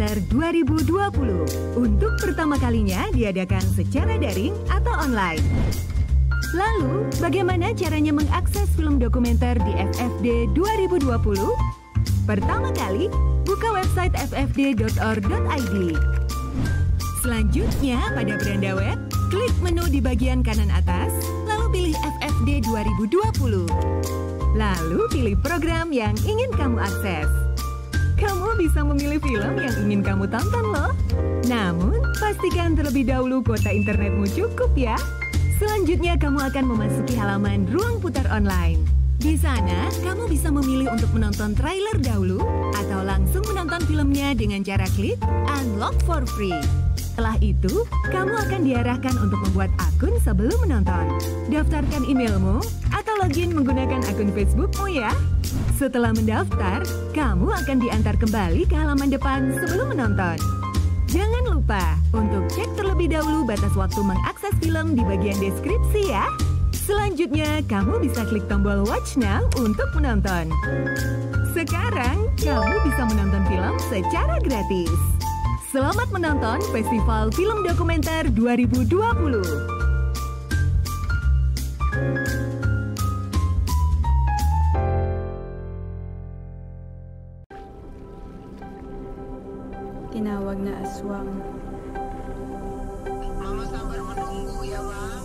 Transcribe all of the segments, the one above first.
Center 2020. Untuk pertama kalinya diadakan secara daring atau online. Lalu, bagaimana caranya mengakses film dokumenter di FFD 2020? Pertama kali, buka website ffd.or.id. Selanjutnya, pada beranda web, klik menu di bagian kanan atas, lalu pilih FFD 2020. Lalu pilih program yang ingin kamu akses bisa memilih film yang ingin kamu tonton loh. Namun, pastikan terlebih dahulu kuota internetmu cukup ya. Selanjutnya kamu akan memasuki halaman ruang putar online. Di sana, kamu bisa memilih untuk menonton trailer dahulu atau langsung menonton filmnya dengan cara klik Unlock for Free. Setelah itu, kamu akan diarahkan untuk membuat akun sebelum menonton. Daftarkan emailmu login menggunakan akun Facebookmu ya. Setelah mendaftar, kamu akan diantar kembali ke halaman depan sebelum menonton. Jangan lupa untuk cek terlebih dahulu batas waktu mengakses film di bagian deskripsi ya. Selanjutnya, kamu bisa klik tombol Watch Now untuk menonton. Sekarang, kamu bisa menonton film secara gratis. Selamat menonton Festival Film Dokumenter 2020. tinawag na aswang. Mama, sabar menunggu ya, Bang.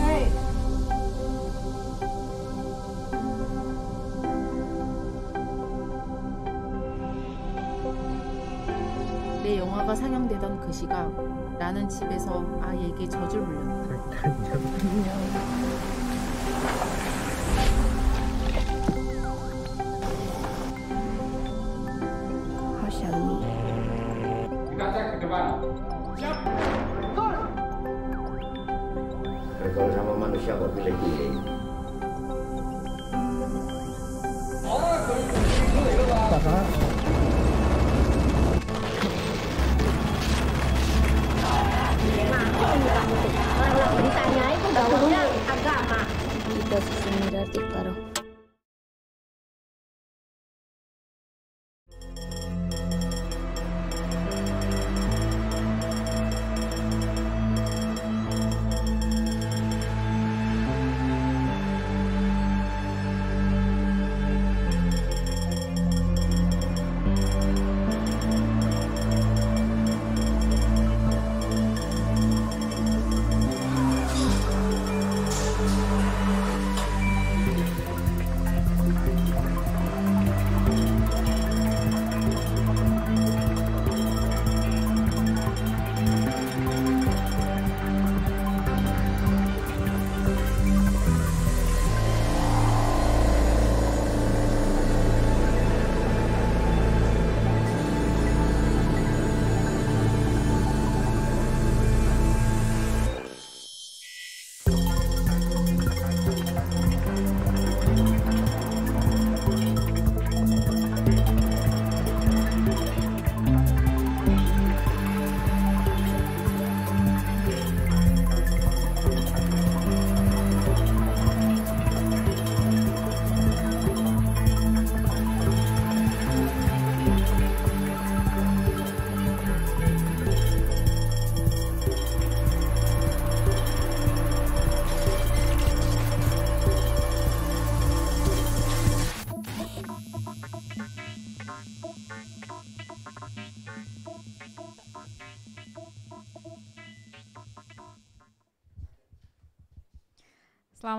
Hey! 내 영화가 상영되던 그 시각 나는 집에서 아이에게 젖을 물렸다. 我大家。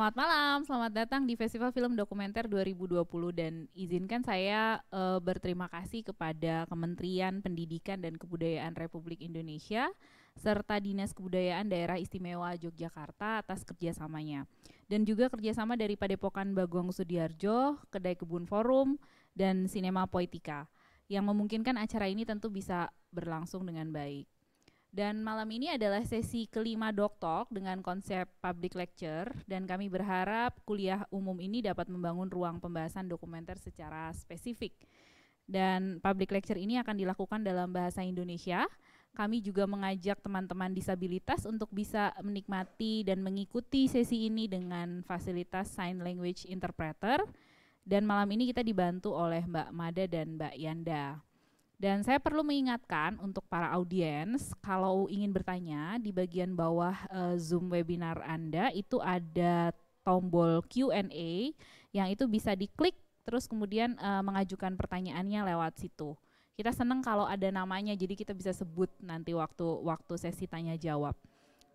Selamat malam, selamat datang di Festival Film Dokumenter 2020 dan izinkan saya e, berterima kasih kepada Kementerian Pendidikan dan Kebudayaan Republik Indonesia serta Dinas Kebudayaan Daerah Istimewa Yogyakarta atas kerjasamanya. Dan juga kerjasama dari Padepokan Bagong Sudiarjo, Kedai Kebun Forum, dan Sinema Poetika yang memungkinkan acara ini tentu bisa berlangsung dengan baik. Dan malam ini adalah sesi kelima Dok Talk dengan konsep public lecture dan kami berharap kuliah umum ini dapat membangun ruang pembahasan dokumenter secara spesifik. Dan public lecture ini akan dilakukan dalam bahasa Indonesia. Kami juga mengajak teman-teman disabilitas untuk bisa menikmati dan mengikuti sesi ini dengan fasilitas sign language interpreter. Dan malam ini kita dibantu oleh Mbak Mada dan Mbak Yanda. Dan saya perlu mengingatkan untuk para audiens, kalau ingin bertanya di bagian bawah uh, Zoom webinar Anda itu ada tombol Q&A yang itu bisa diklik terus kemudian uh, mengajukan pertanyaannya lewat situ. Kita senang kalau ada namanya jadi kita bisa sebut nanti waktu waktu sesi tanya jawab.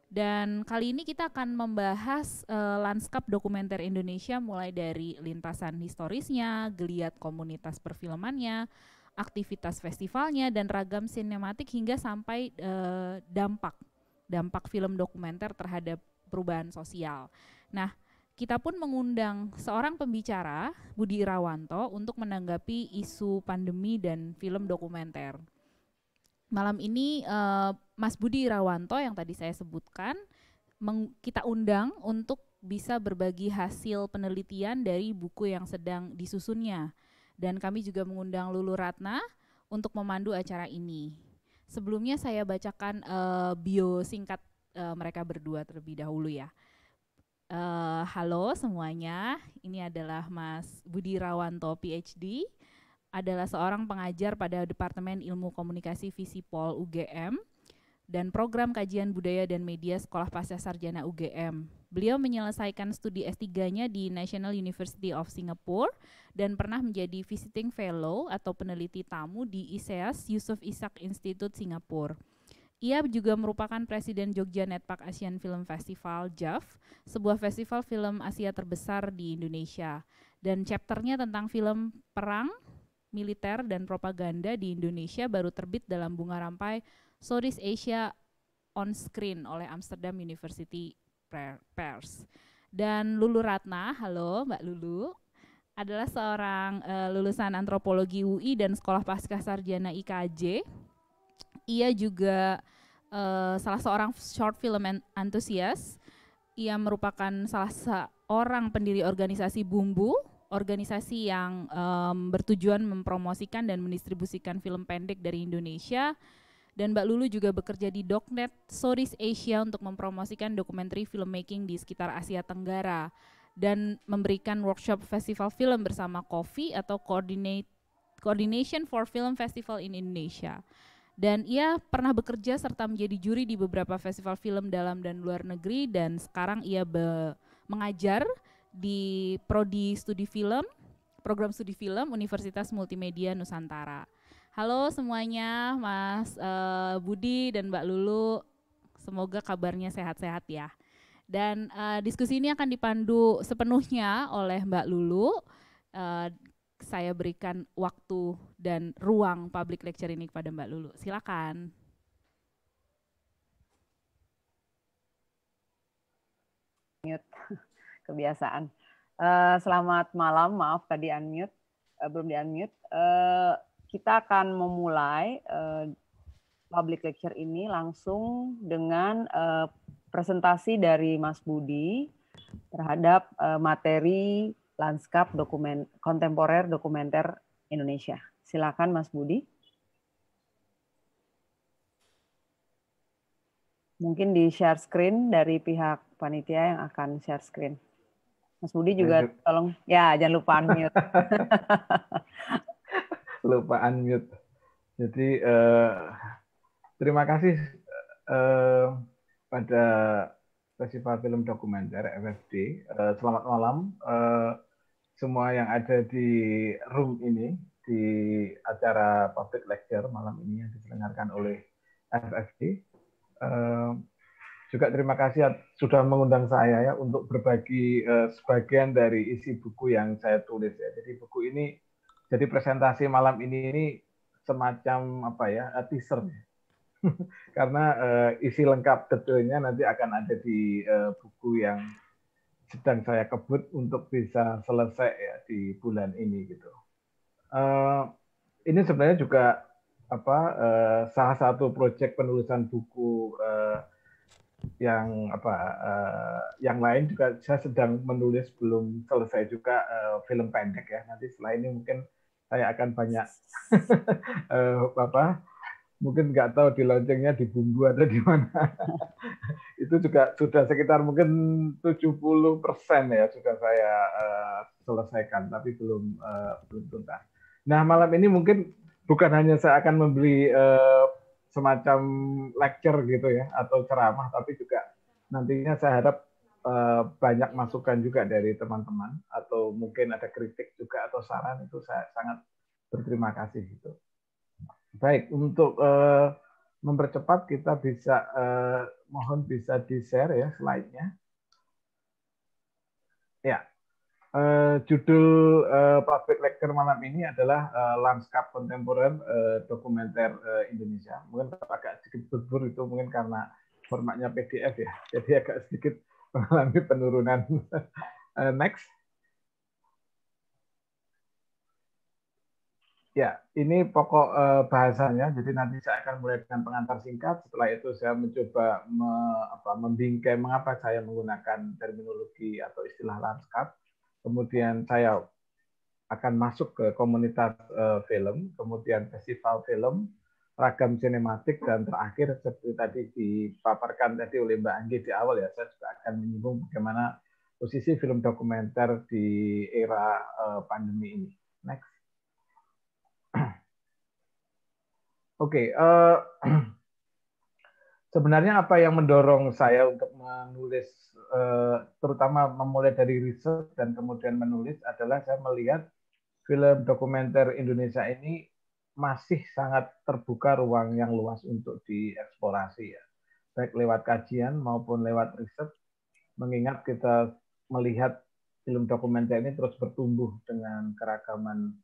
Dan kali ini kita akan membahas uh, lanskap dokumenter Indonesia mulai dari lintasan historisnya, geliat komunitas perfilmannya, aktivitas festivalnya dan ragam sinematik hingga sampai uh, dampak dampak film dokumenter terhadap perubahan sosial. Nah, kita pun mengundang seorang pembicara, Budi Irawanto, untuk menanggapi isu pandemi dan film dokumenter. Malam ini uh, Mas Budi Irawanto yang tadi saya sebutkan kita undang untuk bisa berbagi hasil penelitian dari buku yang sedang disusunnya dan kami juga mengundang Lulu Ratna untuk memandu acara ini. Sebelumnya saya bacakan uh, bio singkat uh, mereka berdua terlebih dahulu ya. Uh, halo semuanya, ini adalah Mas Budi Rawanto, PhD, adalah seorang pengajar pada Departemen Ilmu Komunikasi Visipol UGM dan Program Kajian Budaya dan Media Sekolah Pasca Sarjana UGM. Beliau menyelesaikan studi S3-nya di National University of Singapore dan pernah menjadi visiting fellow atau peneliti tamu di ISEAS Yusuf Ishak Institute Singapura. Ia juga merupakan presiden Jogja Netpak Asian Film Festival (JAF), sebuah festival film Asia terbesar di Indonesia. Dan chapternya tentang film perang, militer, dan propaganda di Indonesia baru terbit dalam bunga rampai *Stories Asia on Screen oleh Amsterdam University Pers. Dan Lulu Ratna, halo Mbak Lulu, adalah seorang uh, lulusan antropologi UI dan sekolah pasca sarjana IKJ. Ia juga uh, salah seorang short film antusias. Ia merupakan salah seorang pendiri organisasi Bumbu, organisasi yang um, bertujuan mempromosikan dan mendistribusikan film pendek dari Indonesia dan Mbak Lulu juga bekerja di Docnet Stories Asia untuk mempromosikan dokumenter filmmaking di sekitar Asia Tenggara dan memberikan workshop festival film bersama Kofi atau Coordinate Coordination for Film Festival in Indonesia. Dan ia pernah bekerja serta menjadi juri di beberapa festival film dalam dan luar negeri dan sekarang ia be mengajar di prodi studi film, program studi film Universitas Multimedia Nusantara. Halo semuanya, Mas uh, Budi dan Mbak Lulu. Semoga kabarnya sehat-sehat ya. Dan uh, diskusi ini akan dipandu sepenuhnya oleh Mbak Lulu. Uh, saya berikan waktu dan ruang public lecture ini kepada Mbak Lulu. Silakan. Mute, kebiasaan. Uh, selamat malam, maaf tadi unmute, uh, belum di unmute. Uh, kita akan memulai uh, public lecture ini langsung dengan uh, presentasi dari Mas Budi terhadap uh, materi lanskap dokumen kontemporer dokumenter Indonesia. Silakan Mas Budi. Mungkin di share screen dari pihak panitia yang akan share screen. Mas Budi juga tolong ya jangan lupa unmute. lupa unmute. Jadi eh, terima kasih eh, pada Festival Film Dokumenter FFD. Eh, selamat malam eh, semua yang ada di room ini di acara public lecture malam ini yang diselenggarakan oleh FFD. Eh, juga terima kasih sudah mengundang saya ya untuk berbagi eh, sebagian dari isi buku yang saya tulis ya. Jadi buku ini jadi presentasi malam ini ini semacam apa ya eh, teaser ya. karena uh, isi lengkap detailnya nanti akan ada di uh, buku yang sedang saya kebut untuk bisa selesai ya di bulan ini gitu. Uh, ini sebenarnya juga apa uh, salah satu proyek penulisan buku uh, yang apa uh, yang lain juga saya sedang menulis belum selesai juga uh, film pendek ya nanti setelah ini mungkin saya akan banyak eh, apa mungkin nggak tahu di loncengnya di bumbu ada di mana. itu juga sudah sekitar mungkin 70 persen ya sudah saya eh, selesaikan, tapi belum eh, belum tuntas. Nah malam ini mungkin bukan hanya saya akan membeli eh, semacam lecture gitu ya atau ceramah, tapi juga nantinya saya harap Eh, banyak masukan juga dari teman-teman atau mungkin ada kritik juga atau saran itu saya sangat berterima kasih itu Baik, untuk eh, mempercepat kita bisa eh, mohon bisa di-share ya slide-nya. Ya. judul uh, public lecture malam ini adalah uh, lanskap kontemporer dokumenter Indonesia. Mungkin agak sedikit berbur itu mungkin karena formatnya PDF ya. Jadi agak sedikit mengalami penurunan. Eh, next. Ya, ini pokok eh, bahasanya. Jadi nanti saya akan mulai dengan pengantar singkat. Setelah itu saya mencoba me, apa, membingkai mengapa saya menggunakan terminologi atau istilah landscape. Kemudian saya akan masuk ke komunitas eh, film, kemudian festival film, ragam sinematik dan terakhir seperti tadi dipaparkan tadi oleh Mbak Anggi di awal ya saya juga akan menyinggung bagaimana posisi film dokumenter di era eh, pandemi ini. Next. Oke, okay, uh, eh, sebenarnya apa yang mendorong saya untuk menulis, uh, terutama memulai dari riset dan kemudian menulis adalah saya melihat film dokumenter Indonesia ini masih sangat terbuka ruang yang luas untuk dieksplorasi ya. Baik lewat kajian maupun lewat riset, mengingat kita melihat film dokumenter ini terus bertumbuh dengan keragaman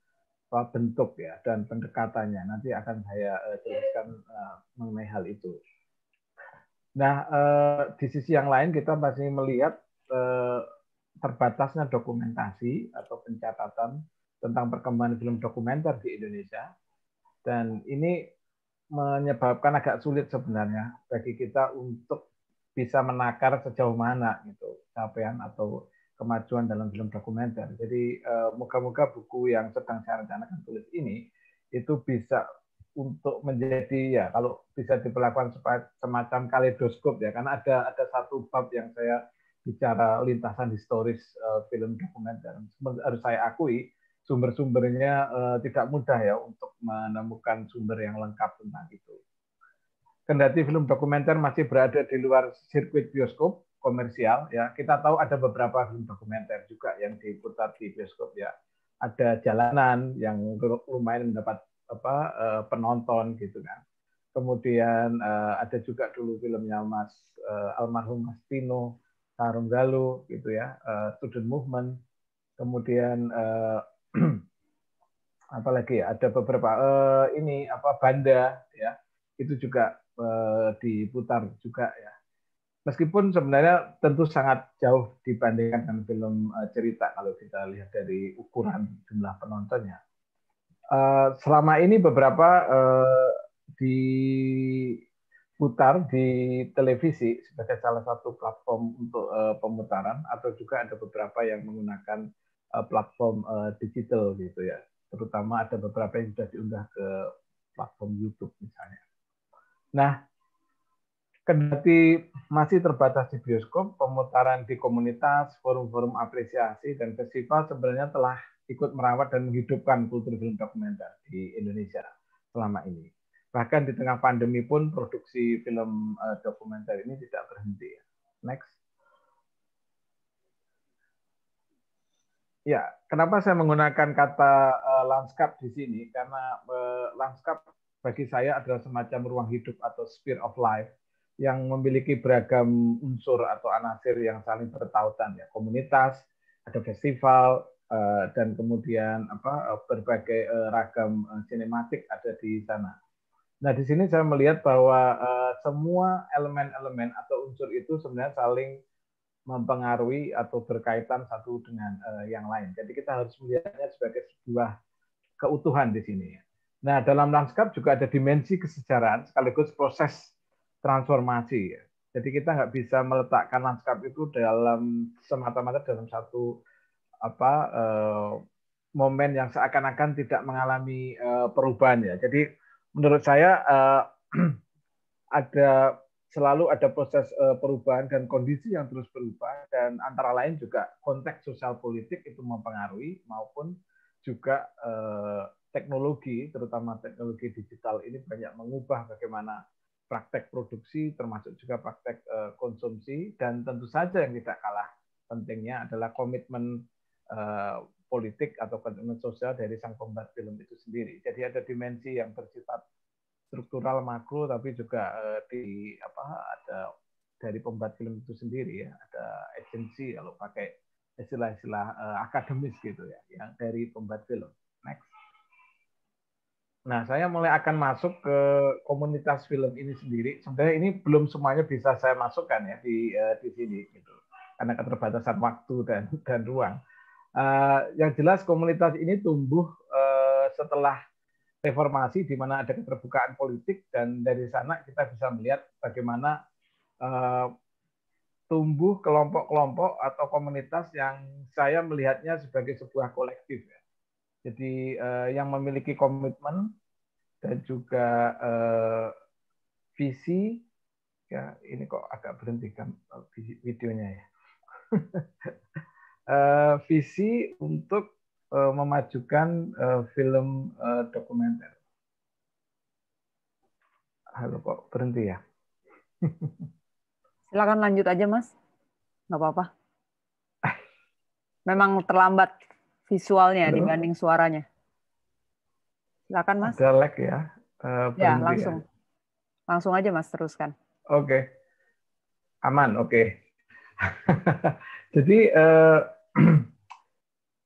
bentuk ya dan pendekatannya. Nanti akan saya eh, jelaskan eh, mengenai hal itu. Nah, eh, di sisi yang lain kita masih melihat terbatasnya dokumentasi atau pencatatan tentang perkembangan film dokumenter di Indonesia dan ini menyebabkan agak sulit sebenarnya bagi kita untuk bisa menakar sejauh mana gitu capaian atau kemajuan dalam film dokumenter. Jadi eh, moga-moga buku yang sedang saya rencanakan tulis ini itu bisa untuk menjadi ya kalau bisa diperlakukan semacam kaleidoskop ya karena ada ada satu bab yang saya bicara lintasan historis eh, film dokumenter harus saya akui sumber-sumbernya uh, tidak mudah ya untuk menemukan sumber yang lengkap tentang itu. Kendati film dokumenter masih berada di luar sirkuit bioskop komersial ya, kita tahu ada beberapa film dokumenter juga yang diputar di bioskop ya. Ada jalanan yang lumayan mendapat apa uh, penonton gitu kan. Kemudian uh, ada juga dulu filmnya Mas uh, almarhum Mas Tino Tarunggalu gitu ya, uh, Student Movement. Kemudian apalagi ya ada beberapa eh, ini apa banda ya itu juga eh, diputar juga ya meskipun sebenarnya tentu sangat jauh dibandingkan dengan film eh, cerita kalau kita lihat dari ukuran jumlah penontonnya eh, selama ini beberapa eh, diputar di televisi sebagai salah satu platform untuk eh, pemutaran atau juga ada beberapa yang menggunakan Eh, platform uh, digital gitu ya. Terutama ada beberapa yang sudah diunggah ke platform YouTube misalnya. Nah, kendati masih terbatas di bioskop, pemutaran di komunitas, forum-forum apresiasi dan festival sebenarnya telah ikut merawat dan menghidupkan kultur film dokumenter di Indonesia selama ini. Bahkan di tengah pandemi pun produksi film eh, dokumenter ini tidak berhenti. Next. Ya, kenapa saya menggunakan kata uh, eh, landscape di sini? Karena uh, eh, landscape bagi saya adalah semacam ruang hidup atau sphere of life yang memiliki beragam unsur atau anasir yang saling bertautan ya, komunitas, ada festival uh, dan kemudian apa berbagai uh, ragam uh, sinematik ada di sana. Nah, di sini saya melihat bahwa uh, semua elemen-elemen atau unsur itu sebenarnya saling mempengaruhi atau berkaitan satu dengan uh, yang lain. Jadi kita harus melihatnya sebagai sebuah keutuhan di sini. Nah, dalam lanskap juga ada dimensi kesejarahan sekaligus proses transformasi. Jadi kita nggak bisa meletakkan lanskap itu dalam semata-mata dalam satu apa uh, momen yang seakan-akan tidak mengalami uh, perubahan ya. Jadi menurut saya uh, ada selalu ada proses eh, perubahan dan kondisi yang terus berubah dan antara lain juga konteks sosial politik itu mempengaruhi maupun juga eh, teknologi terutama teknologi digital ini banyak mengubah bagaimana praktek produksi termasuk juga praktek eh, konsumsi dan tentu saja yang tidak kalah pentingnya adalah komitmen politik atau komitmen sosial dari sang pembuat film itu sendiri. Jadi ada dimensi yang bersifat struktural makro tapi juga eh, di apa ada dari pembuat film itu sendiri ya ada agensi kalau pakai istilah-istilah eh, akademis gitu ya yang dari pembuat film next nah saya mulai akan masuk ke komunitas film ini sendiri sebenarnya ini belum semuanya bisa saya masukkan ya di eh, di sini gitu karena keterbatasan waktu dan dan ruang yang jelas komunitas ini tumbuh setelah reformasi di mana ada keterbukaan politik dan dari sana kita bisa melihat bagaimana eh, tumbuh kelompok-kelompok atau komunitas yang saya melihatnya sebagai sebuah kolektif ya. Jadi eh, yang memiliki komitmen dan juga eh, visi ya ini kok agak berhenti kan videonya ya. visi untuk Eh, memajukan eh, film eh, dokumenter. Halo kok berhenti ya? Silakan lanjut aja mas, nggak apa-apa. Memang terlambat visualnya Halo? dibanding suaranya. Silakan mas. Ada lag ya? Uh, ya langsung, ya. langsung aja mas teruskan. Oke, okay. aman oke. Okay. Jadi uh,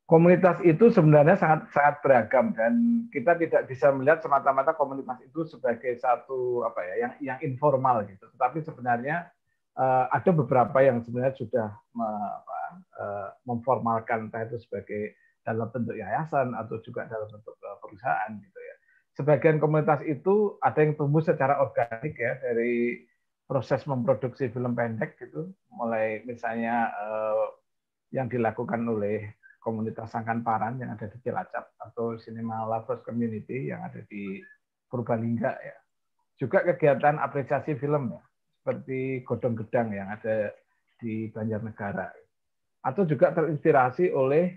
komunitas itu sebenarnya sangat sangat beragam dan kita tidak bisa melihat semata-mata komunitas itu sebagai satu apa ya yang yang informal gitu. Tetapi sebenarnya uh, ada beberapa yang sebenarnya sudah me, apa, uh, memformalkan entah itu sebagai dalam bentuk yayasan atau juga dalam bentuk eh, perusahaan gitu ya. Sebagian komunitas itu ada yang tumbuh secara organik ya dari proses memproduksi film pendek gitu, mulai misalnya uh, yang dilakukan oleh komunitas Sangkan Paran yang ada di Cilacap atau Cinema Lovers Community yang ada di Purbalingga ya. Juga kegiatan apresiasi film ya, seperti Godong Gedang yang ada di Banjarnegara. Atau juga terinspirasi oleh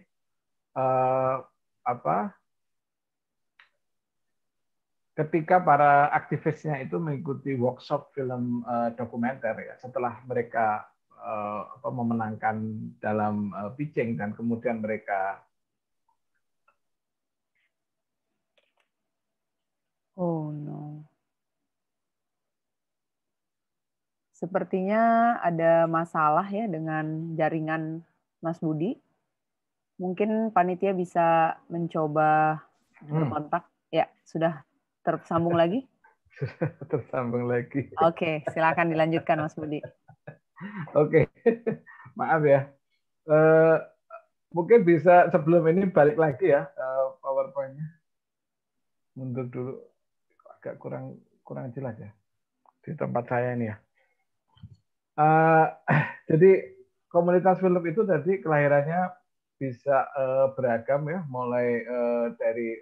eh, apa? ketika para aktivisnya itu mengikuti workshop film eh, dokumenter ya setelah mereka Eh, apa, memenangkan dalam eh, pitching dan kemudian mereka Oh no. Sepertinya ada masalah ya dengan jaringan Mas Budi. Mungkin panitia bisa mencoba hmm. berkontak. Hmm. Ya, sudah tersambung lagi? tersambung lagi. Oke, silakan dilanjutkan Mas Budi. Oke, maaf ya. Uh, mungkin bisa sebelum ini balik lagi ya uh, powerpointnya. Mundur dulu, agak kurang kurang jelas ya di tempat saya ini ya. Uh, jadi komunitas film itu tadi kelahirannya bisa uh, beragam ya, mulai uh, dari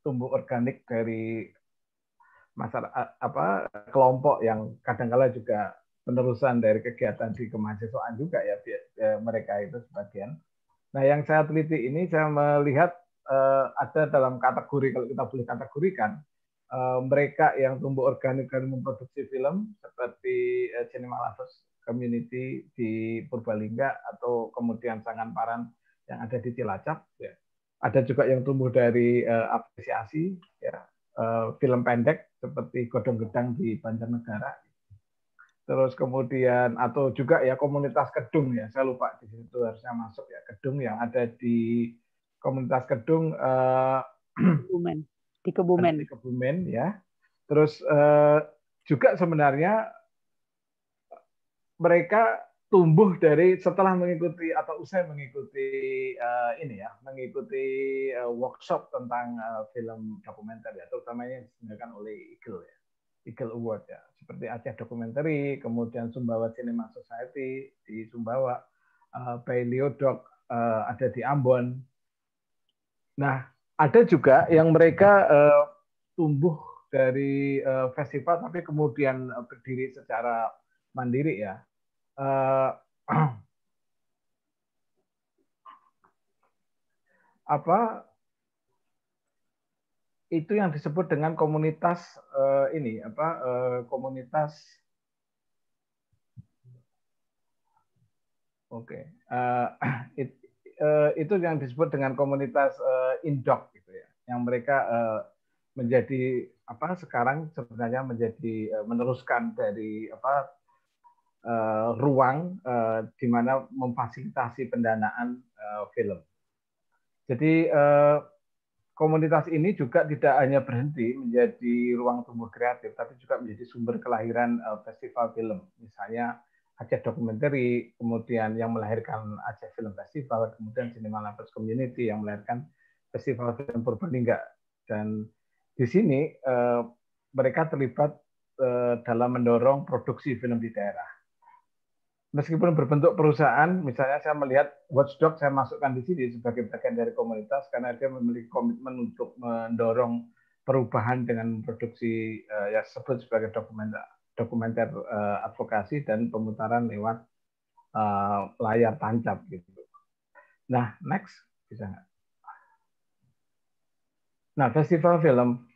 tumbuh organik dari masyarakat apa kelompok yang kadang kadangkala juga penerusan dari kegiatan di kemahasiswaan juga ya, ya mereka itu sebagian. Nah, yang saya teliti ini saya melihat uh, ada dalam kategori kalau kita boleh kategorikan uh, mereka yang tumbuh organik dan memproduksi film seperti uh, Cinema Lovers Community di Purbalingga atau kemudian Paran yang ada di Cilacap ya. Ada juga yang tumbuh dari uh, apresiasi ya uh, film pendek seperti Godong Gedang di Banjarnegara terus kemudian atau juga ya komunitas Kedung ya saya lupa di situ harusnya masuk ya Kedung yang ada di komunitas Kedung eh, Kebumen. di Kebumen di Kebumen ya terus eh, juga sebenarnya mereka tumbuh dari setelah mengikuti atau usai mengikuti eh, ini ya mengikuti uh, workshop tentang eh, film dokumenter ya terutamanya yang diselenggarakan oleh Eagle ya Eagle Award ya, seperti Aceh Documentary, kemudian Sumbawa Cinema Society di Sumbawa, uh, eh, by Leodoc uh, ada di Ambon. Nah, ada juga yang mereka uh, tumbuh dari uh, festival tapi kemudian berdiri secara mandiri ya. Uh, apa itu yang disebut dengan komunitas uh, ini apa uh, komunitas oke okay. uh, eh, it, uh, itu yang disebut dengan komunitas uh, indok gitu ya yang mereka uh, menjadi apa sekarang sebenarnya menjadi uh, meneruskan dari apa uh, ruang uh, di mana memfasilitasi pendanaan uh, film. Jadi uh, komunitas ini juga tidak hanya berhenti menjadi ruang tumbuh kreatif, tapi juga menjadi sumber kelahiran eh, festival film. Misalnya Aceh Dokumentari, kemudian yang melahirkan Aceh Film Festival, kemudian Cinema Lovers Community yang melahirkan Festival Film Purbalingga. Dan di sini eh, mereka terlibat eh, dalam mendorong produksi film di daerah meskipun berbentuk perusahaan, misalnya saya melihat watchdog saya masukkan di sini sebagai bagian dari komunitas karena dia memiliki komitmen untuk mendorong perubahan dengan produksi uh, eh, ya sebut sebagai dokumenter dokumenter uh, advokasi dan pemutaran lewat uh, layar tancap gitu. Nah, next bisa nggak? Nah, festival film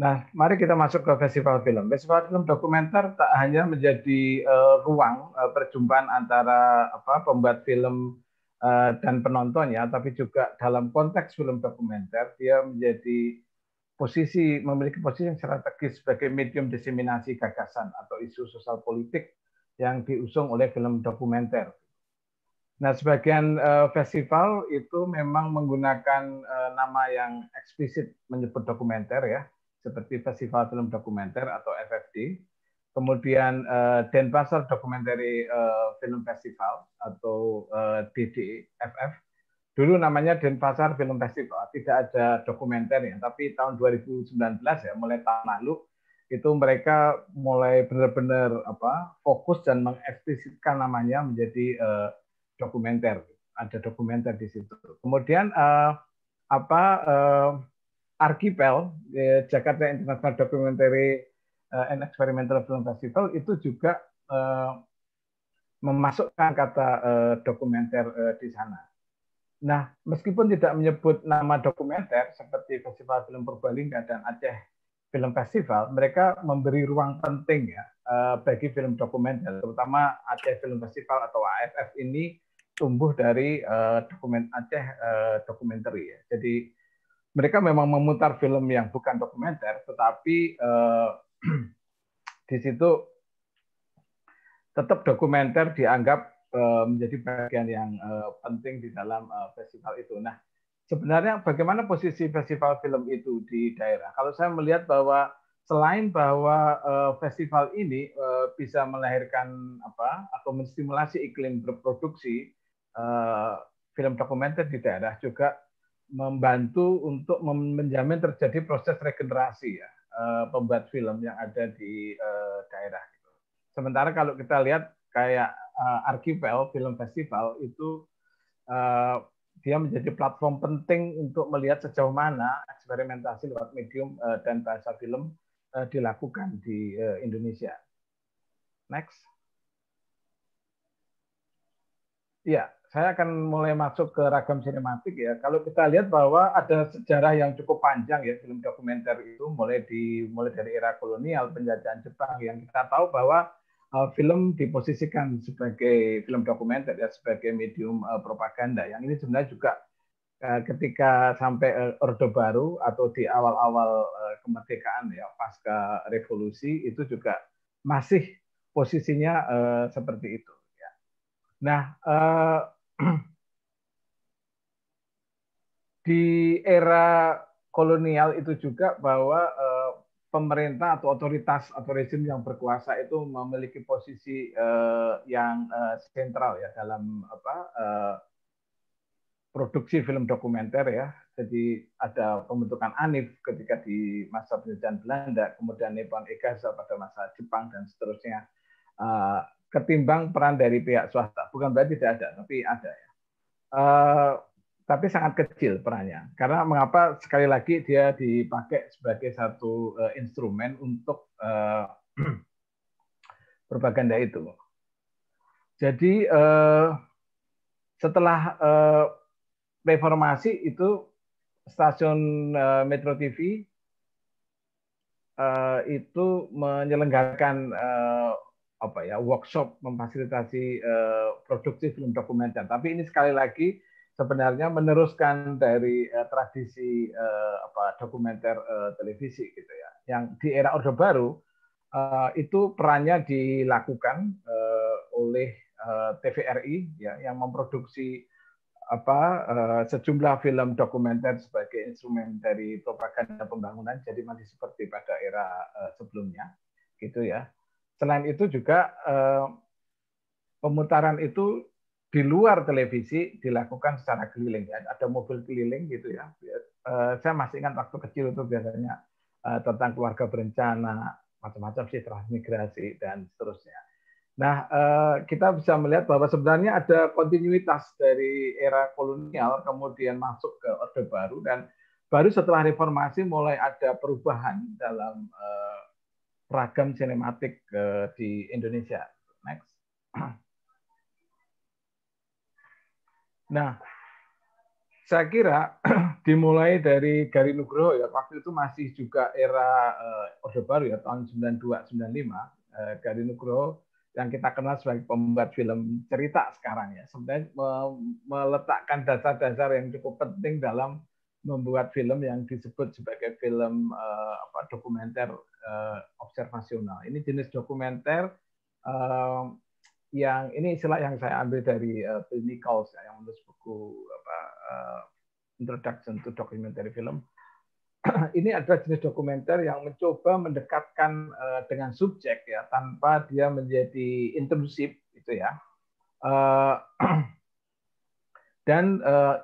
Nah, mari kita masuk ke festival film. Festival film dokumenter tak hanya menjadi uh, ruang uh, perjumpaan antara apa pembuat film uh, dan ya tapi juga dalam konteks film dokumenter dia menjadi posisi memiliki posisi yang strategis sebagai medium diseminasi gagasan atau isu sosial politik yang diusung oleh film dokumenter. Nah, sebagian uh, festival itu memang menggunakan uh, nama yang eksplisit menyebut dokumenter ya seperti Festival Film Dokumenter atau FFD, kemudian uh, eh, Denpasar Documentary uh, eh, Film Festival atau uh, eh, DDFF. Dulu namanya Denpasar Film Festival, tidak ada dokumenter ya, tapi tahun 2019 ya, mulai tahun lalu itu mereka mulai benar-benar apa fokus dan mengeksplisitkan namanya menjadi uh, dokumenter. Ada dokumenter di situ. Kemudian uh, apa uh, Archipel, ya, Jakarta International Documentary eh, and Experimental Film Festival itu juga eh, memasukkan kata eh, dokumenter eh, di sana. Nah, meskipun tidak menyebut nama dokumenter seperti Festival Film Purbalingga dan Aceh Film Festival, mereka memberi ruang penting ya bagi film dokumenter, terutama Aceh Film Festival atau AFF ini tumbuh dari dokumen Aceh eh, dokumenter ya. Jadi mereka memang memutar film yang bukan dokumenter, tetapi eh, di situ tetap dokumenter dianggap eh, menjadi bagian yang eh, penting di dalam eh, festival itu. Nah, sebenarnya bagaimana posisi festival film itu di daerah? Kalau saya melihat bahwa selain bahwa uh, festival ini uh, bisa melahirkan apa atau menstimulasi iklim berproduksi uh, film dokumenter di daerah juga membantu untuk menjamin terjadi proses regenerasi ya eh, pembuat film yang ada di eh, daerah. Sementara kalau kita lihat kayak eh, Arkivel Film Festival itu dia menjadi platform penting untuk melihat sejauh mana eksperimentasi lewat medium dan bahasa film dilakukan di Indonesia. Next. Ya, saya akan mulai masuk ke ragam sinematik ya. Kalau kita lihat bahwa ada sejarah yang cukup panjang ya film dokumenter itu mulai di mulai dari era kolonial penjajahan Jepang yang kita tahu bahwa uh, film diposisikan sebagai film dokumenter ya sebagai medium uh, propaganda. Yang ini sebenarnya juga uh, ketika sampai uh, Orde Baru atau di awal-awal uh, kemerdekaan ya pasca revolusi itu juga masih posisinya uh, seperti itu. Ya. Nah, di era kolonial itu juga bahwa eh, pemerintah atau otoritas atau rezim yang berkuasa itu memiliki posisi eh, yang eh, sentral ya dalam apa eh, produksi film dokumenter ya. Jadi ada pembentukan Anif ketika di masa penjajahan Belanda, kemudian Nippon Eka pada masa Jepang dan seterusnya. Eh, ketimbang peran dari pihak swasta. Bukan berarti tidak ada, tapi ada ya. Uh, tapi sangat kecil perannya. Karena mengapa sekali lagi dia dipakai sebagai satu uh, instrumen untuk uh, propaganda itu. Jadi uh, setelah uh, reformasi itu stasiun uh, Metro TV uh, itu menyelenggarakan uh, apa ya workshop memfasilitasi uh, produksi film dokumenter. Tapi ini sekali lagi sebenarnya meneruskan dari uh, tradisi uh, apa dokumenter uh, televisi gitu ya. Yang di era Orde Baru uh, itu perannya dilakukan uh, oleh uh, TVRI ya yang memproduksi apa uh, sejumlah film dokumenter sebagai instrumen dari propaganda pembangunan jadi masih seperti pada era uh, sebelumnya gitu ya selain itu juga eh, pemutaran itu di luar televisi dilakukan secara keliling ya. ada mobil keliling gitu ya eh, saya masih ingat waktu kecil itu biasanya eh, tentang keluarga berencana macam-macam sih transmigrasi dan seterusnya nah eh, kita bisa melihat bahwa sebenarnya ada kontinuitas dari era kolonial kemudian masuk ke orde baru dan baru setelah reformasi mulai ada perubahan dalam eh, ragam sinematik eh, di Indonesia. Next. Nah, saya kira dimulai dari Gari Nugroho ya waktu itu masih juga era uh, Orde Baru ya tahun 92 95 uh, Gari Nugroho yang kita kenal sebagai pembuat film cerita sekarang ya sebenarnya meletakkan dasar-dasar yang cukup penting dalam membuat film yang disebut sebagai film uh, apa dokumenter uh, observasional. Ini jenis dokumenter uh, yang ini istilah yang saya ambil dari uh, Bill Nichols ya, yang menulis buku apa, uh, Introduction to Documentary Film. ini adalah jenis dokumenter yang mencoba mendekatkan uh, dengan subjek ya tanpa dia menjadi intrusif itu ya. Uh, dan uh,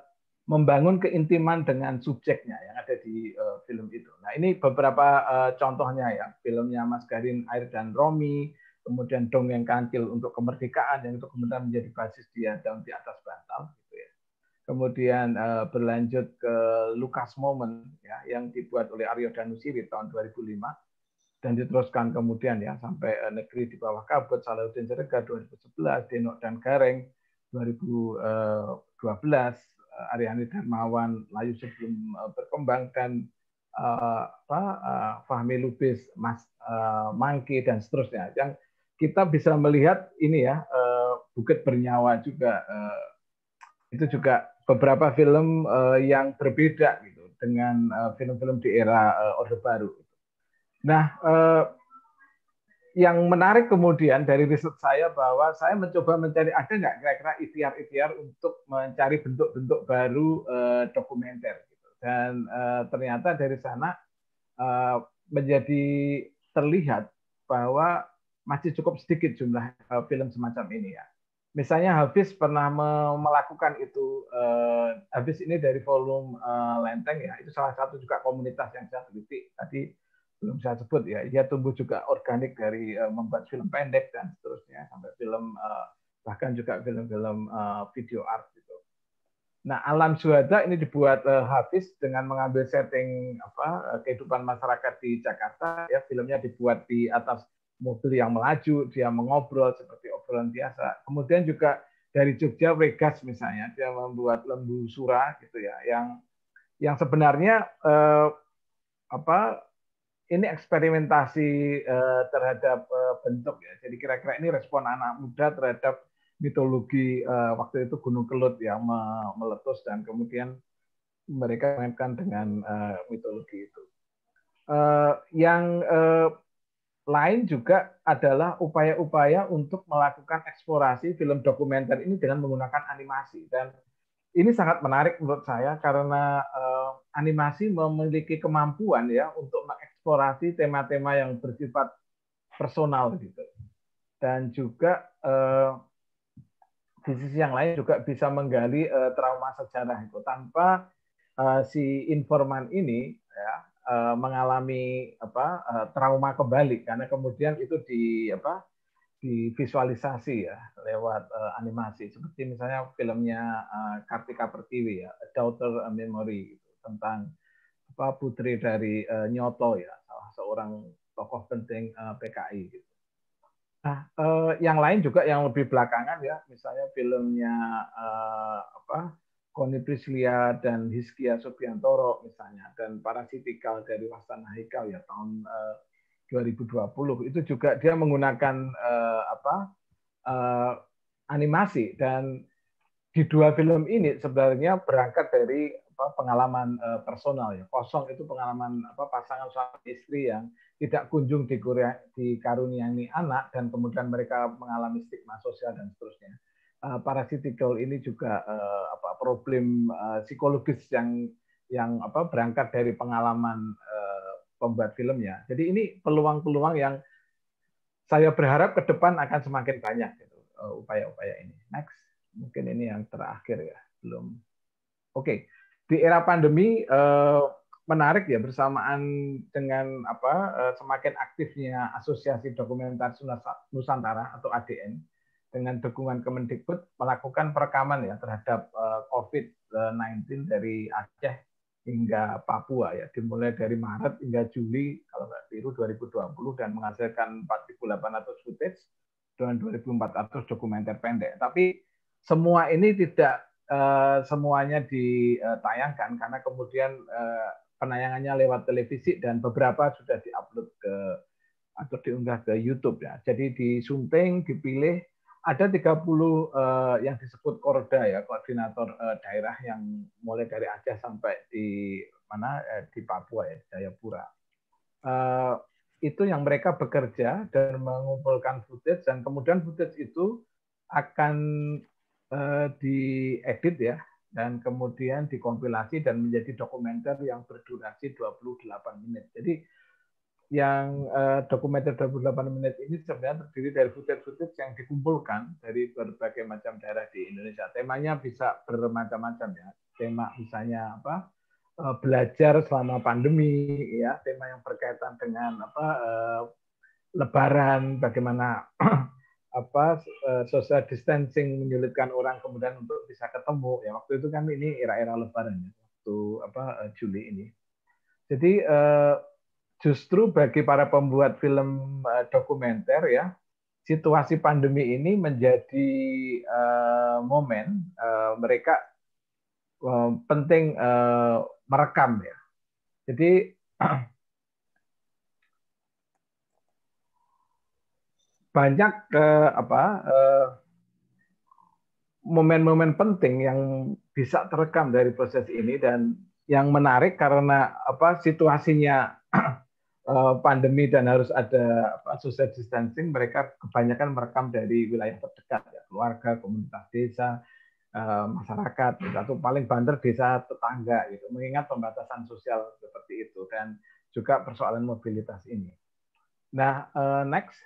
membangun keintiman dengan subjeknya yang ada di uh, film itu. Nah ini beberapa uh, contohnya ya filmnya Mas Garin Air dan Romi, kemudian dongeng kancil untuk kemerdekaan yang itu kemudian menjadi basis dia daun di atas bantal gitu ya. Kemudian uh, berlanjut ke Lukas Momen ya yang dibuat oleh Aryo Danusiri tahun 2005 dan diteruskan kemudian ya sampai uh, negeri di bawah kabut Salahuddin Seregar 2011, Denok dan Gareng 2012 Eh, Ariani Darmawan, Layu sebelum eh, berkembangkan eh, apa, Fahmi Lubis, Mas Mangki dan seterusnya. Yang kita bisa melihat ini ya Bukit Bernyawa juga itu juga beberapa film yang berbeda gitu dengan film-film di era Orde Baru. Nah, yang menarik kemudian dari riset saya bahwa saya mencoba mencari ada nggak kira-kira ikhtiar-ikhtiar untuk mencari bentuk-bentuk baru eh, dokumenter gitu. dan eh, ternyata dari sana eh, menjadi terlihat bahwa masih cukup sedikit jumlah eh, film semacam ini ya misalnya Hafiz pernah melakukan itu eh, Hafiz ini dari volume eh, Lenteng ya itu salah satu juga komunitas yang saya teliti tadi belum saya sebut ya dia tumbuh juga organik dari uh, membuat film pendek dan seterusnya sampai film uh, bahkan juga film-film uh, video art gitu. Nah alam suhada ini dibuat uh, habis dengan mengambil setting apa kehidupan masyarakat di Jakarta ya filmnya dibuat di atas mobil yang melaju dia mengobrol seperti obrolan biasa. Kemudian juga dari Jogja Vegas misalnya dia membuat lembu sura gitu ya yang yang sebenarnya uh, apa ini eksperimentasi uh, terhadap uh, bentuk ya. Jadi kira-kira ini respon anak muda terhadap mitologi uh, waktu itu Gunung Kelut yang me meletus dan kemudian mereka mainkan dengan uh, mitologi itu. Uh, yang uh, lain juga adalah upaya-upaya untuk melakukan eksplorasi film dokumenter ini dengan menggunakan animasi dan ini sangat menarik menurut saya karena uh, animasi memiliki kemampuan ya untuk mengeksplorasi tema-tema yang bersifat personal gitu. Dan juga eh, di sisi yang lain juga bisa menggali eh, trauma sejarah itu tanpa eh, si informan ini ya eh, mengalami apa eh, trauma kebalik karena kemudian itu di apa divisualisasi ya lewat eh, animasi seperti misalnya filmnya eh, Kartika Pertiwi ya Daughter Memory gitu, tentang apa putri dari uh, Nyoto ya salah seorang tokoh penting uh, eh, PKI gitu. Nah, uh, yang lain juga yang lebih belakangan ya, misalnya filmnya uh, apa Koni Prislia dan Hiskia Subiantoro misalnya, dan Parasitikal dari Wastana Hikal ya tahun uh, 2020 itu juga dia menggunakan uh, apa uh, animasi dan di dua film ini sebenarnya berangkat dari apa, pengalaman uh, personal ya. Kosong itu pengalaman apa, pasangan suami istri yang tidak kunjung dikuria, dikaruniai anak dan kemudian mereka mengalami stigma sosial dan seterusnya. Uh, parasitical ini juga uh, apa, problem uh, psikologis yang yang apa berangkat dari pengalaman uh, pembuat filmnya. Jadi ini peluang-peluang yang saya berharap ke depan akan semakin banyak gitu, upaya-upaya ini. Next, mungkin ini yang terakhir ya, belum. Oke, okay di era pandemi eh, menarik ya bersamaan dengan apa eh, semakin aktifnya Asosiasi Dokumentasi Nusantara atau ADN dengan dukungan Kemendikbud melakukan perekaman ya terhadap eh, COVID-19 dari Aceh hingga Papua ya dimulai dari Maret hingga Juli kalau nggak keliru 2020 dan menghasilkan 4.800 footage dengan 2.400 dokumenter pendek. Tapi semua ini tidak Eh, semuanya ditayangkan karena kemudian eh, penayangannya lewat televisi dan beberapa sudah diupload ke atau diunggah ke YouTube ya. Jadi disunting, dipilih ada 30 eh, yang disebut korda ya, koordinator daerah yang mulai dari Aceh sampai di mana di Papua ya, Jayapura. itu yang mereka bekerja dan mengumpulkan footage dan kemudian footage itu akan Eh, diedit ya dan kemudian dikompilasi dan menjadi dokumenter yang berdurasi 28 menit. Jadi yang uh, dokumenter 28 menit ini sebenarnya terdiri dari footage-footage yang dikumpulkan dari berbagai macam daerah di Indonesia. Temanya bisa bermacam-macam ya. Tema misalnya apa? Uh, belajar selama pandemi ya, tema yang berkaitan dengan apa? Uh, lebaran, bagaimana apa eh, social distancing menyulitkan orang kemudian untuk bisa ketemu ya waktu itu kan ini era-era lebaran ya waktu apa eh, Juli ini jadi eh, justru bagi para pembuat film dokumenter ya situasi pandemi ini menjadi momen mereka penting merekam ya jadi banyak eh, apa eh, momen-momen penting yang bisa terekam dari proses ini dan yang menarik karena apa situasinya eh, pandemi dan harus ada apa, social distancing mereka kebanyakan merekam dari wilayah terdekat ya, keluarga komunitas desa eh, masyarakat atau paling banter desa tetangga gitu mengingat pembatasan sosial seperti itu dan juga persoalan mobilitas ini nah eh, next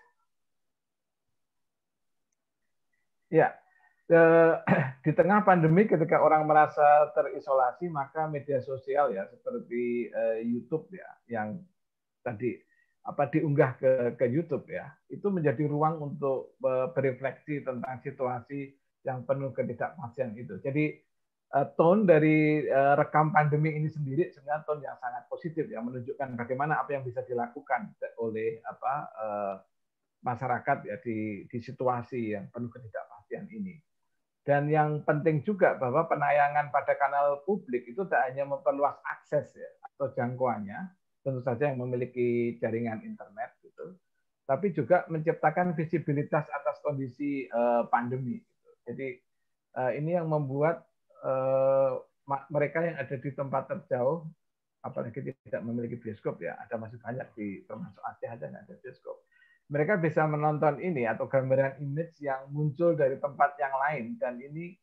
Ya, di tengah pandemi ketika orang merasa terisolasi maka media sosial ya seperti eh, YouTube ya yang tadi apa diunggah ke ke YouTube ya itu menjadi ruang untuk eh, berefleksi tentang situasi yang penuh ketidakpastian itu. Jadi eh, tone dari rekam pandemi ini sendiri sebenarnya tone yang sangat positif yang menunjukkan bagaimana apa yang bisa dilakukan oleh apa masyarakat ya di, di situasi yang penuh ketidakpastian ini. Dan yang penting juga bahwa penayangan pada kanal publik itu tidak hanya memperluas akses ya, atau jangkauannya, tentu saja yang memiliki jaringan internet gitu, tapi juga menciptakan visibilitas atas kondisi uh, pandemi. Gitu. Jadi uh, ini yang membuat uh, mereka yang ada di tempat terjauh, apalagi tidak memiliki bioskop ya, ada masih banyak di termasuk Aceh ada yang ada bioskop mereka bisa menonton ini atau gambaran image yang muncul dari tempat yang lain dan ini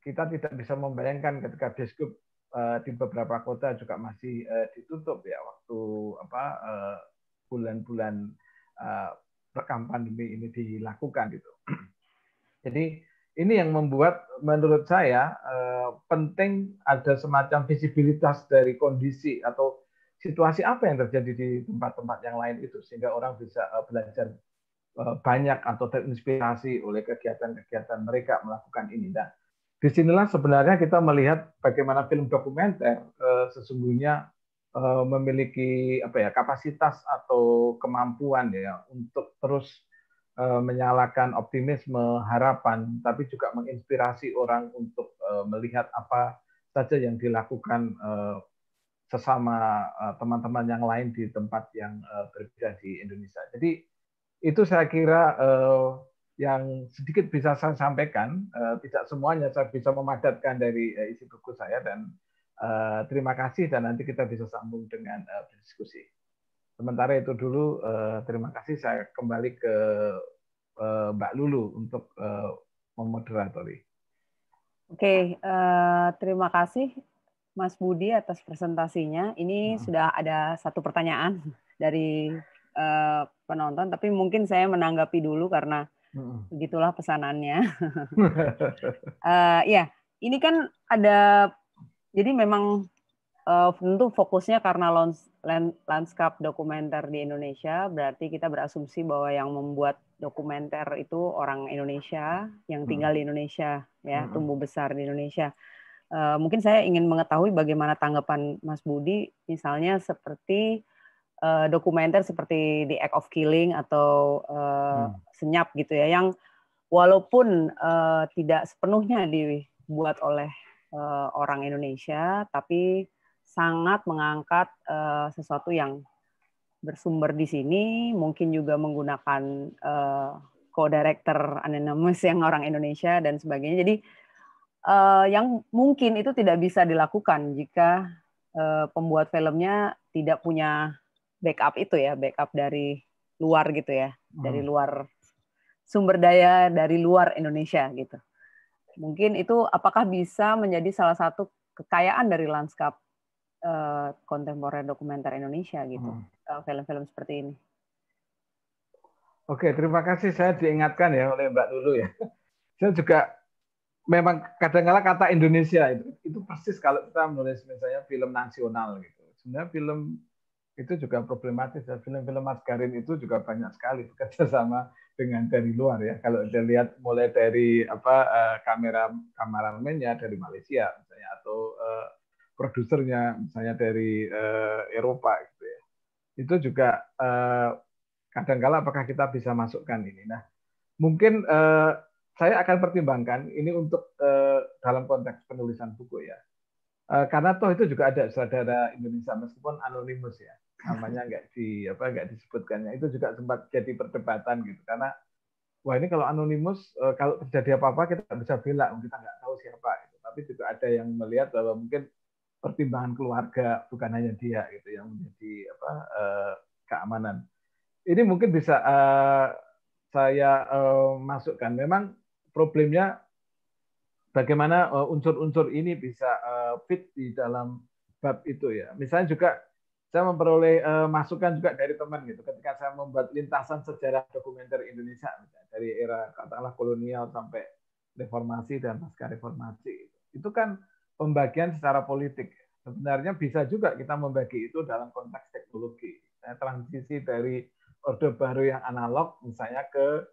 kita tidak bisa membayangkan ketika bioskop eh, di beberapa kota juga masih eh, ditutup ya waktu apa eh, bulan-bulan uh, rekam pandemi ini dilakukan gitu. Jadi ini yang membuat menurut saya penting ada semacam visibilitas dari kondisi atau situasi apa yang terjadi di tempat-tempat yang lain itu sehingga orang bisa eh, belajar eh, banyak atau terinspirasi oleh kegiatan-kegiatan mereka melakukan ini. Nah, disinilah sebenarnya kita melihat bagaimana film dokumenter eh, sesungguhnya memiliki apa ya kapasitas atau kemampuan ya untuk terus menyalakan optimisme harapan tapi juga menginspirasi orang untuk melihat apa saja yang dilakukan sesama eh, teman-teman uh, yang lain di tempat yang uh, berbeda di Indonesia. Jadi itu saya kira uh, yang sedikit bisa saya sampaikan, uh, tidak semuanya saya bisa memadatkan dari uh, isi buku saya dan uh, terima kasih dan nanti kita bisa sambung dengan uh, berdiskusi. Sementara itu dulu uh, terima kasih saya kembali ke uh, Mbak Lulu untuk uh, memoderatori. Oke, okay, uh, terima kasih Mas Budi atas presentasinya. Ini hmm. sudah ada satu pertanyaan dari uh, penonton, tapi mungkin saya menanggapi dulu karena hmm. begitulah pesanannya. uh, ya, ini kan ada, jadi memang uh, tentu fokusnya karena lanskap dokumenter di Indonesia, berarti kita berasumsi bahwa yang membuat dokumenter itu orang Indonesia yang tinggal hmm. di Indonesia, ya hmm. tumbuh besar di Indonesia. Eh, mungkin saya ingin mengetahui bagaimana tanggapan Mas Budi, misalnya seperti uh, dokumenter seperti The Act of Killing atau uh, hmm. Senyap gitu ya, yang walaupun uh, tidak sepenuhnya dibuat oleh uh, orang Indonesia, tapi sangat mengangkat uh, sesuatu yang bersumber di sini, mungkin juga menggunakan uh, co-director anonymous yang orang Indonesia dan sebagainya. Jadi uh, yang mungkin itu tidak bisa dilakukan jika uh, pembuat filmnya tidak punya backup itu ya, backup dari luar gitu ya, hmm. dari luar sumber daya dari luar Indonesia gitu. Mungkin itu apakah bisa menjadi salah satu kekayaan dari lanskap uh, kontemporer dokumenter Indonesia gitu, hmm. film-film hmm. film -film seperti ini. Oke, terima kasih. Saya diingatkan ya oleh Mbak Lulu ya. Saya juga memang kadang-kala kata Indonesia itu itu persis kalau kita menulis misalnya film nasional gitu. Sebenarnya film itu juga problematis ya. Film-film maskarin itu juga banyak sekali bekerja sama dengan dari luar ya. Kalau dilihat mulai dari apa eh, kamera kameramennya dari Malaysia misalnya atau uh, produsernya misalnya dari uh, Eropa gitu ya. Itu juga uh, kala apakah kita bisa masukkan ini. Nah, mungkin uh, saya akan pertimbangkan ini untuk uh, dalam konteks penulisan buku ya. Uh, karena toh itu juga ada saudara Indonesia meskipun anonimus ya namanya nggak di apa nggak disebutkannya itu juga sempat jadi perdebatan gitu karena wah ini kalau anonimus uh, kalau terjadi apa apa kita nggak bisa bela oh, kita nggak tahu siapa gitu. tapi juga ada yang melihat bahwa mungkin pertimbangan keluarga bukan hanya dia gitu yang menjadi apa uh, keamanan ini mungkin bisa uh, saya uh, masukkan memang problemnya bagaimana eh, unsur-unsur ini bisa eh, fit di dalam bab itu ya. Misalnya juga saya memperoleh eh, masukan juga dari teman gitu ketika saya membuat lintasan sejarah dokumenter Indonesia dari era katakanlah kolonial sampai reformasi dan pasca reformasi gitu. itu kan pembagian secara politik sebenarnya bisa juga kita membagi itu dalam konteks teknologi misalnya, transisi dari orde baru yang analog misalnya ke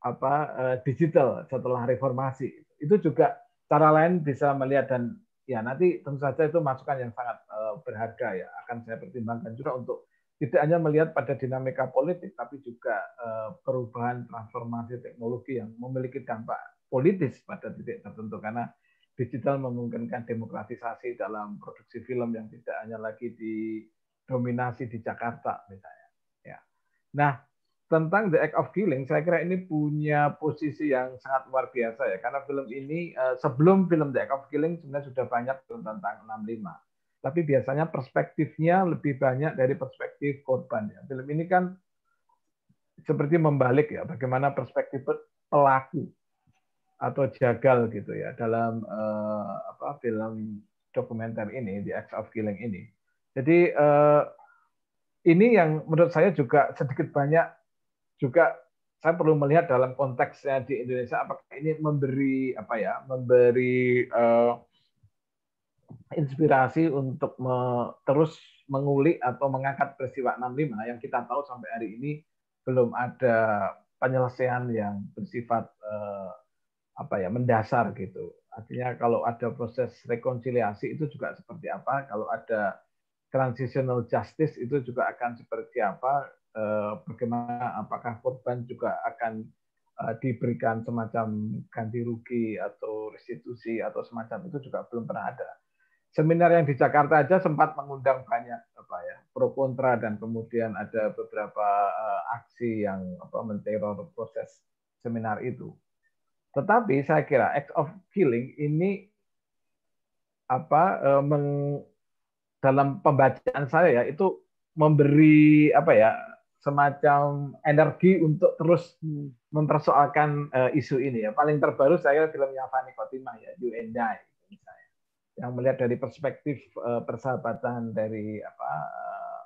apa eh, digital setelah reformasi. Itu juga cara lain bisa melihat dan ya nanti tentu saja itu masukan yang sangat eh, berharga ya akan saya pertimbangkan juga untuk tidak hanya melihat pada dinamika politik tapi juga eh, perubahan transformasi teknologi yang memiliki dampak politis pada titik tertentu karena digital memungkinkan demokratisasi dalam produksi film yang tidak hanya lagi didominasi di Jakarta misalnya ya. Nah, tentang The Act of Killing, saya kira ini punya posisi yang sangat luar biasa ya, karena film ini eh, sebelum film The Act of Killing sebenarnya sudah banyak film tentang 65, tapi biasanya perspektifnya lebih banyak dari perspektif korban ya. Film ini kan seperti membalik ya, bagaimana perspektif pelaku atau jagal gitu ya dalam uh, apa film dokumenter ini The Act of Killing ini. Jadi uh, ini yang menurut saya juga sedikit banyak juga saya perlu melihat dalam konteksnya di Indonesia apakah ini memberi apa ya memberi uh, inspirasi untuk me, terus mengulik atau mengangkat peristiwa 65 yang kita tahu sampai hari ini belum ada penyelesaian yang bersifat uh, apa ya mendasar gitu artinya kalau ada proses rekonsiliasi itu juga seperti apa kalau ada transitional justice itu juga akan seperti apa Eh, bagaimana apakah korban juga akan eh, diberikan semacam ganti rugi atau restitusi atau semacam itu juga belum pernah ada. Seminar yang di Jakarta aja sempat mengundang banyak apa ya pro kontra dan kemudian ada beberapa eh, aksi yang apa menteror proses seminar itu. Tetapi saya kira act of killing ini apa meng, dalam pembacaan saya ya itu memberi apa ya semacam energi untuk terus hmm. mempersoalkan uh, isu ini ya. Paling terbaru saya filmnya Fani Kotimah ya, You and I misalnya. Yang melihat dari perspektif uh, persahabatan dari apa uh,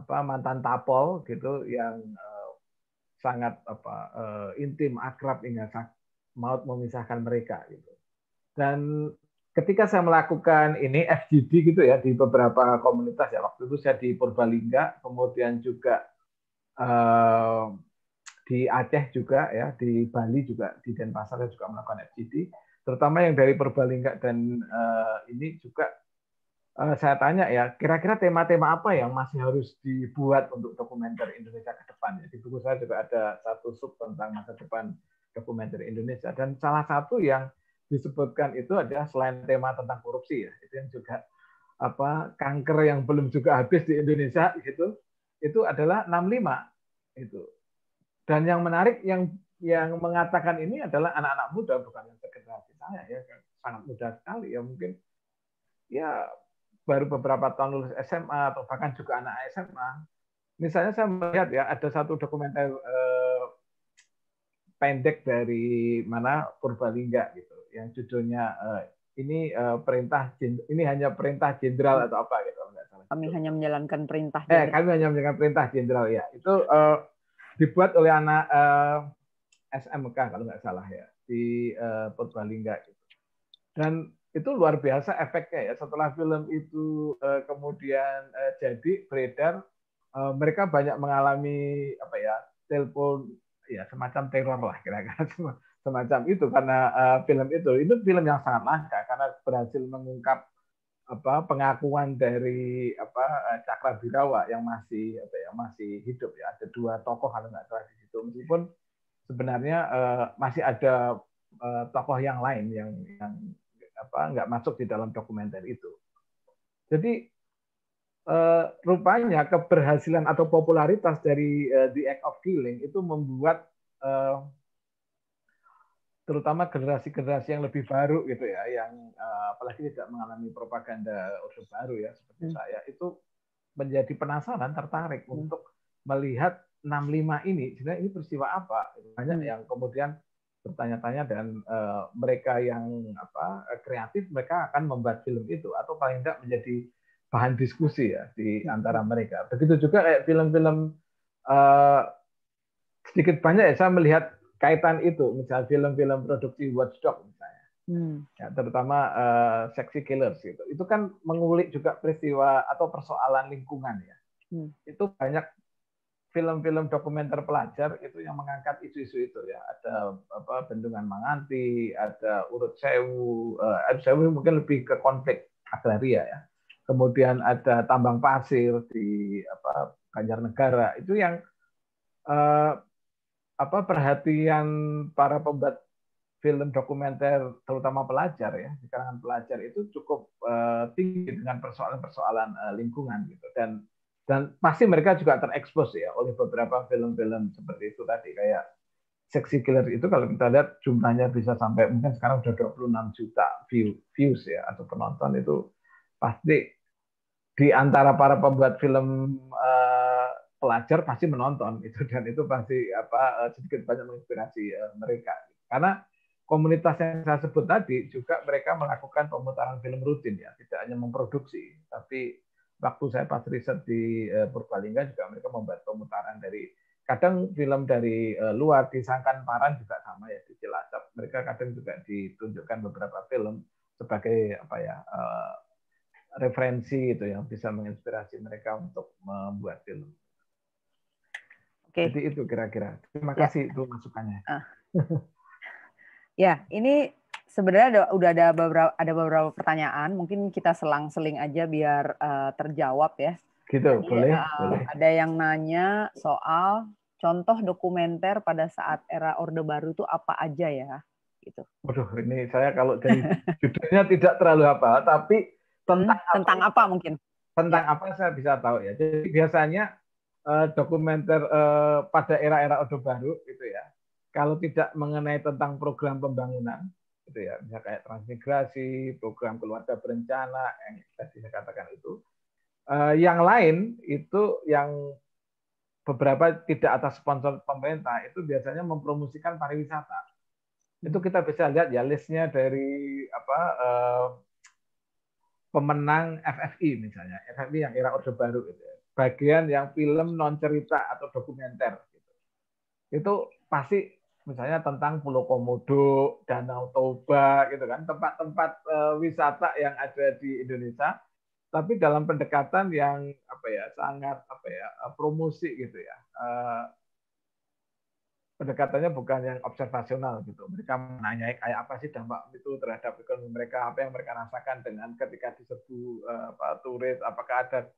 apa mantan tapol gitu yang uh, sangat apa uh, intim akrab hingga maut memisahkan mereka gitu. Dan ketika saya melakukan ini FGD gitu ya di beberapa komunitas ya waktu itu saya di Purbalingga kemudian juga di Aceh juga ya, di Bali juga, di Denpasar juga melakukan FGD, terutama yang dari perbalingga dan uh, ini juga uh, saya tanya ya, kira-kira tema-tema apa yang masih harus dibuat untuk dokumenter Indonesia ke depan ya? Di buku saya juga ada satu sub tentang masa depan dokumenter Indonesia dan salah satu yang disebutkan itu adalah selain tema tentang korupsi ya, itu yang juga apa kanker yang belum juga habis di Indonesia gitu, itu adalah 65 itu dan yang menarik yang yang mengatakan ini adalah anak-anak muda bukan yang segenerasi saya ya kan. sangat muda sekali ya mungkin ya baru beberapa tahun lulus SMA atau bahkan juga anak SMA misalnya saya melihat ya ada satu dokumenter eh, pendek dari mana Purbalingga gitu yang judulnya eh, ini eh, perintah ini hanya perintah jenderal atau apa gitu Eh, kami hanya menjalankan perintah. Iya. Eh, kami hanya menjalankan perintah jenderal ya. Itu uh, dibuat oleh anak uh, eh, SMK kalau nggak salah ya di uh, Purbalingga. Gitu. Dan itu luar biasa efeknya ya. Setelah film itu uh, kemudian uh, jadi beredar, uh, mereka banyak mengalami apa ya telepon ya semacam teror lah kira-kira semacam itu karena uh, film itu itu film yang sangat langka karena berhasil mengungkap apa pengakuan dari apa eh, Cakra Birawa yang masih apa ya masih hidup ya ada dua tokoh kalau nggak salah di situ meskipun sebenarnya uh, masih ada uh, tokoh yang lain yang yang apa nggak masuk di dalam dokumenter itu jadi uh, rupanya keberhasilan atau popularitas dari uh, The Act of Killing itu membuat uh, terutama generasi-generasi yang lebih baru gitu ya, yang uh, apalagi tidak mengalami propaganda Orde Baru ya seperti hmm. saya itu menjadi penasaran, tertarik hmm. untuk melihat 65 ini, sebenarnya ini peristiwa apa? Banyak hmm. yang kemudian bertanya-tanya dan uh, mereka yang apa kreatif mereka akan membuat film itu atau paling tidak menjadi bahan diskusi ya di hmm. antara mereka. Begitu juga kayak film-film uh, sedikit banyak ya saya melihat kaitan itu misalnya film-film produksi watchdog misalnya hmm. ya, terutama uh, eh, sexy killers gitu itu kan mengulik juga peristiwa atau persoalan lingkungan ya hmm. itu banyak film-film dokumenter pelajar itu yang mengangkat isu-isu itu ya ada apa bendungan manganti ada urut sewu uh, urut sewu mungkin lebih ke konflik agraria ya kemudian ada tambang pasir di apa Banjarnegara itu yang uh, apa perhatian para pembuat film dokumenter terutama pelajar ya di kalangan pelajar itu cukup uh, tinggi dengan persoalan-persoalan uh, lingkungan gitu dan dan pasti mereka juga terekspos ya oleh beberapa film-film seperti itu tadi kayak Sexy Killer itu kalau kita lihat jumlahnya bisa sampai mungkin sekarang sudah 26 juta view, views ya atau penonton itu pasti di antara para pembuat film uh, pelajar pasti menonton itu dan itu pasti apa eh, sedikit banyak menginspirasi eh, mereka karena komunitas yang saya sebut tadi juga mereka melakukan pemutaran film rutin ya tidak hanya memproduksi tapi waktu saya pas riset di eh, Purbalingga juga mereka membuat pemutaran dari kadang film dari luar di Sangkan paran juga sama ya di Cilacap mereka kadang juga ditunjukkan beberapa film sebagai apa ya referensi itu yang bisa menginspirasi mereka untuk membuat film Okay. Jadi itu kira-kira. Terima ya. kasih itu masukannya. Ah. ya, ini sebenarnya ada, udah ada beberapa ada beberapa pertanyaan. Mungkin kita selang-seling aja biar uh, terjawab ya. Gitu, Jadi, boleh, uh, boleh. Ada yang nanya soal contoh dokumenter pada saat era Orde Baru itu apa aja ya? Gitu. Waduh, ini saya kalau jadi judulnya tidak terlalu apa, tapi hmm, tentang hmm, apa, tentang apa mungkin? Tentang ya. apa saya bisa tahu ya. Jadi biasanya uh, dokumenter uh, pada era-era Orde Baru gitu ya. Kalau tidak mengenai tentang program pembangunan gitu ya, misalnya kayak transmigrasi, program keluarga berencana yang tadi saya katakan itu. Uh, yang lain itu yang beberapa tidak atas sponsor pemerintah itu biasanya mempromosikan pariwisata. Itu kita bisa lihat ya listnya dari apa uh, pemenang FFI misalnya, FFI yang era Orde Baru itu. Ya bagian yang film non cerita atau dokumenter gitu. Itu pasti misalnya tentang Pulau Komodo, Danau Toba gitu kan, tempat-tempat e, wisata yang ada di Indonesia tapi dalam pendekatan yang apa ya sangat apa ya eh, promosi gitu ya e, pendekatannya bukan yang observasional gitu. Mereka menanyai kayak apa sih dampak itu terhadap ekonomi mereka, apa yang mereka rasakan dengan ketika diserbu e, apa, turis, apakah ada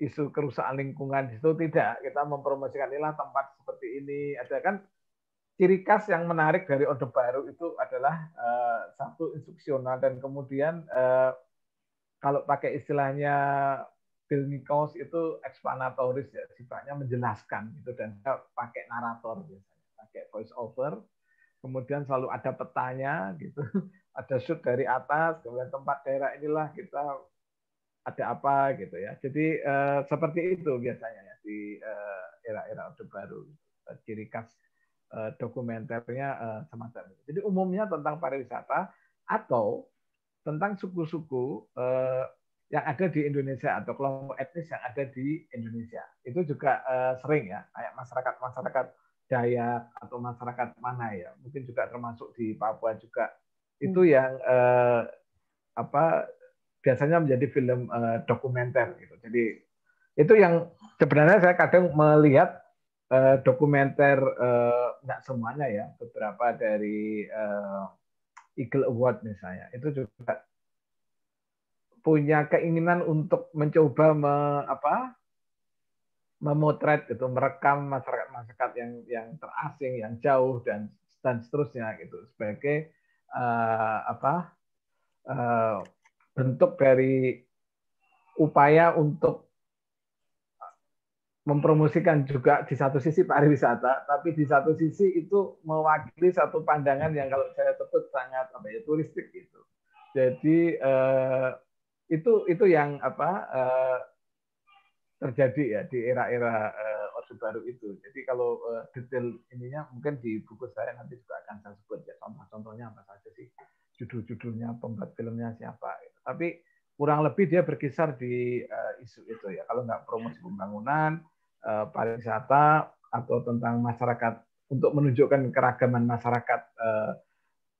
isu kerusakan lingkungan itu tidak. Kita mempromosikan inilah tempat seperti ini. Ada kan ciri khas yang menarik dari Orde Baru itu adalah uh, satu instruksional dan kemudian uh, kalau pakai istilahnya Bill Nichols itu eksplanatoris ya sifatnya menjelaskan gitu dan pakai narator biasanya pakai voice over kemudian selalu ada petanya gitu ada shoot dari atas kemudian tempat daerah inilah kita ada apa gitu ya. Jadi uh, seperti itu biasanya ya di uh, era-era Orde Baru. Gitu. Eh, ciri khas uh, dokumenternya uh, semacam itu. Jadi umumnya tentang pariwisata atau tentang suku-suku uh, yang ada di Indonesia atau kelompok etnis yang ada di Indonesia. Itu juga uh, sering ya, kayak masyarakat-masyarakat Dayak atau masyarakat mana ya, mungkin juga termasuk di Papua juga. Itu hmm. yang uh, apa biasanya menjadi film uh, dokumenter gitu. Jadi itu yang sebenarnya saya kadang melihat uh, dokumenter uh, semuanya ya, beberapa dari uh, Eagle Award misalnya itu juga punya keinginan untuk mencoba me, apa memotret gitu, merekam masyarakat-masyarakat yang yang terasing, yang jauh dan dan seterusnya gitu sebagai uh, apa uh, bentuk dari upaya untuk mempromosikan juga di satu sisi pariwisata, tapi di satu sisi itu mewakili satu pandangan yang kalau saya sebut sangat apa ya turistik gitu. Jadi eh, itu itu yang apa eh, terjadi ya di era-era eh, Orde Baru itu. Jadi kalau eh, detail ininya mungkin di buku saya nanti juga akan saya sebut ya contoh-contohnya apa saja sih judul-judulnya pembuat filmnya siapa gitu. tapi kurang lebih dia berkisar di uh, isu itu ya kalau nggak promosi pembangunan uh, pariwisata atau tentang masyarakat untuk menunjukkan keragaman masyarakat uh,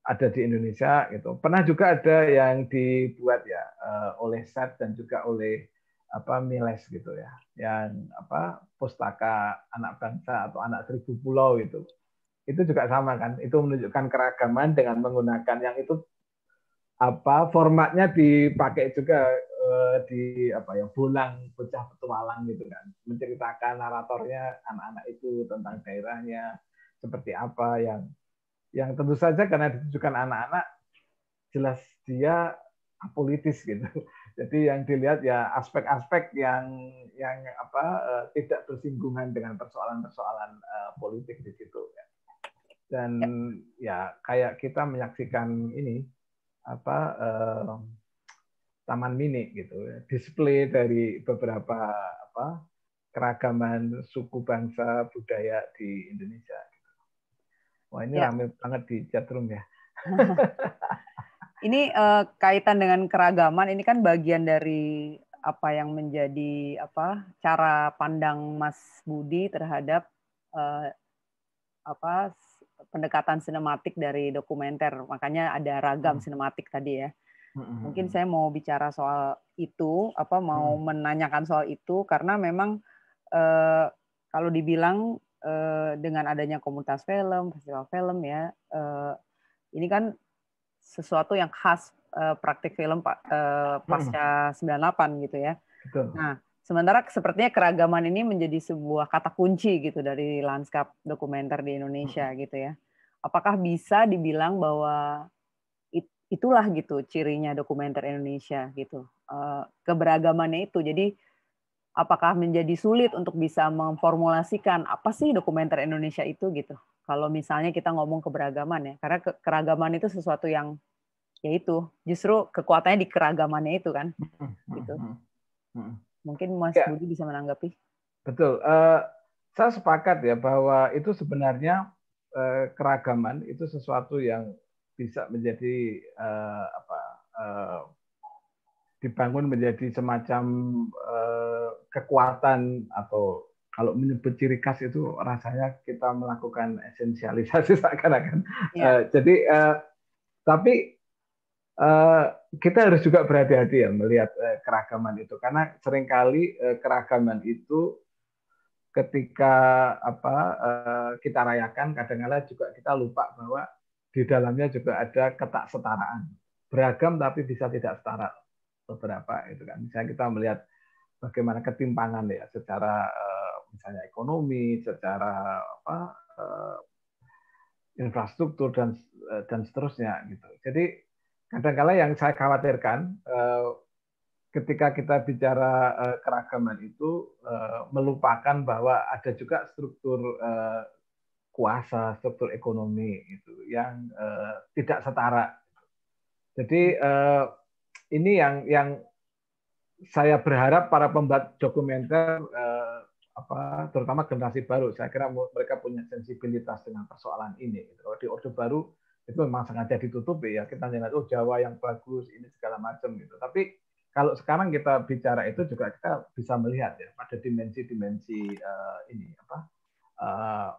ada di Indonesia gitu pernah juga ada yang dibuat ya uh, oleh SAT dan juga oleh apa Miles gitu ya yang apa pustaka anak bangsa atau anak seribu pulau itu itu juga sama kan itu menunjukkan keragaman dengan menggunakan yang itu apa formatnya dipakai juga eh, di apa yang bulang pecah petualang gitu kan menceritakan naratornya anak-anak itu tentang daerahnya seperti apa yang yang tentu saja karena ditujukan anak-anak jelas dia apolitis gitu jadi yang dilihat ya aspek-aspek yang yang apa eh, tidak bersinggungan dengan persoalan-persoalan eh, politik di situ ya dan ya, ya kayak kita menyaksikan ini apa eh, taman mini gitu ya. display dari beberapa apa keragaman suku bangsa budaya di Indonesia gitu. wah ini ya. ramai banget di chatroom ya ini eh, kaitan dengan keragaman ini kan bagian dari apa yang menjadi apa cara pandang Mas Budi terhadap eh, apa pendekatan sinematik dari dokumenter. Makanya ada ragam hmm. sinematik tadi ya. Hmm, hmm, Mungkin hmm. saya mau bicara soal itu, apa mau hmm. menanyakan soal itu karena memang eh, kalau dibilang eh, dengan adanya komunitas film, festival film ya, eh, ini kan sesuatu yang khas eh, praktik film eh, pasca hmm. 98 gitu ya. Betul. Nah, Sementara sepertinya keragaman ini menjadi sebuah kata kunci gitu dari lanskap dokumenter di Indonesia gitu ya apakah bisa dibilang bahwa itulah gitu cirinya dokumenter Indonesia gitu eh, keberagamannya itu jadi apakah menjadi sulit untuk bisa memformulasikan apa sih dokumenter Indonesia itu gitu kalau misalnya kita ngomong keberagaman ya karena ke keragaman itu sesuatu yang yaitu justru kekuatannya di keragamannya itu kan mm-hmm. gitu mm-hmm. Mm-hmm. mungkin Mas ya. Budi bisa menanggapi betul uh, saya sepakat ya bahwa itu sebenarnya Eh, keragaman itu sesuatu yang bisa menjadi uh, apa uh, dibangun menjadi semacam uh, kekuatan atau kalau menyebut ciri khas itu rasanya kita melakukan esensialisasi seakan-akan. Ya. Uh, jadi uh, tapi uh, kita harus juga berhati-hati ya melihat uh, keragaman itu karena seringkali uh, keragaman itu ketika apa eh, kita rayakan kadangkala -kadang juga kita lupa bahwa di dalamnya juga ada ketak setaraan beragam tapi bisa tidak setara beberapa itu kan misalnya kita melihat bagaimana ketimpangan ya secara eh, misalnya ekonomi secara apa eh, infrastruktur dan dan seterusnya gitu jadi kadangkala -kadang yang saya khawatirkan ketika kita bicara uh, keragaman itu uh, melupakan bahwa ada juga struktur uh, kuasa, struktur ekonomi itu yang uh, tidak setara. Jadi uh, ini yang yang saya berharap para pembuat dokumenter uh, apa terutama generasi baru saya kira mereka punya sensibilitas dengan persoalan ini. Kalau di Orde Baru itu memang sengaja ditutupi ya kita lihat oh Jawa yang bagus ini segala macam gitu. Tapi kalau sekarang kita bicara itu juga kita bisa melihat ya pada dimensi-dimensi uh, ini apa uh,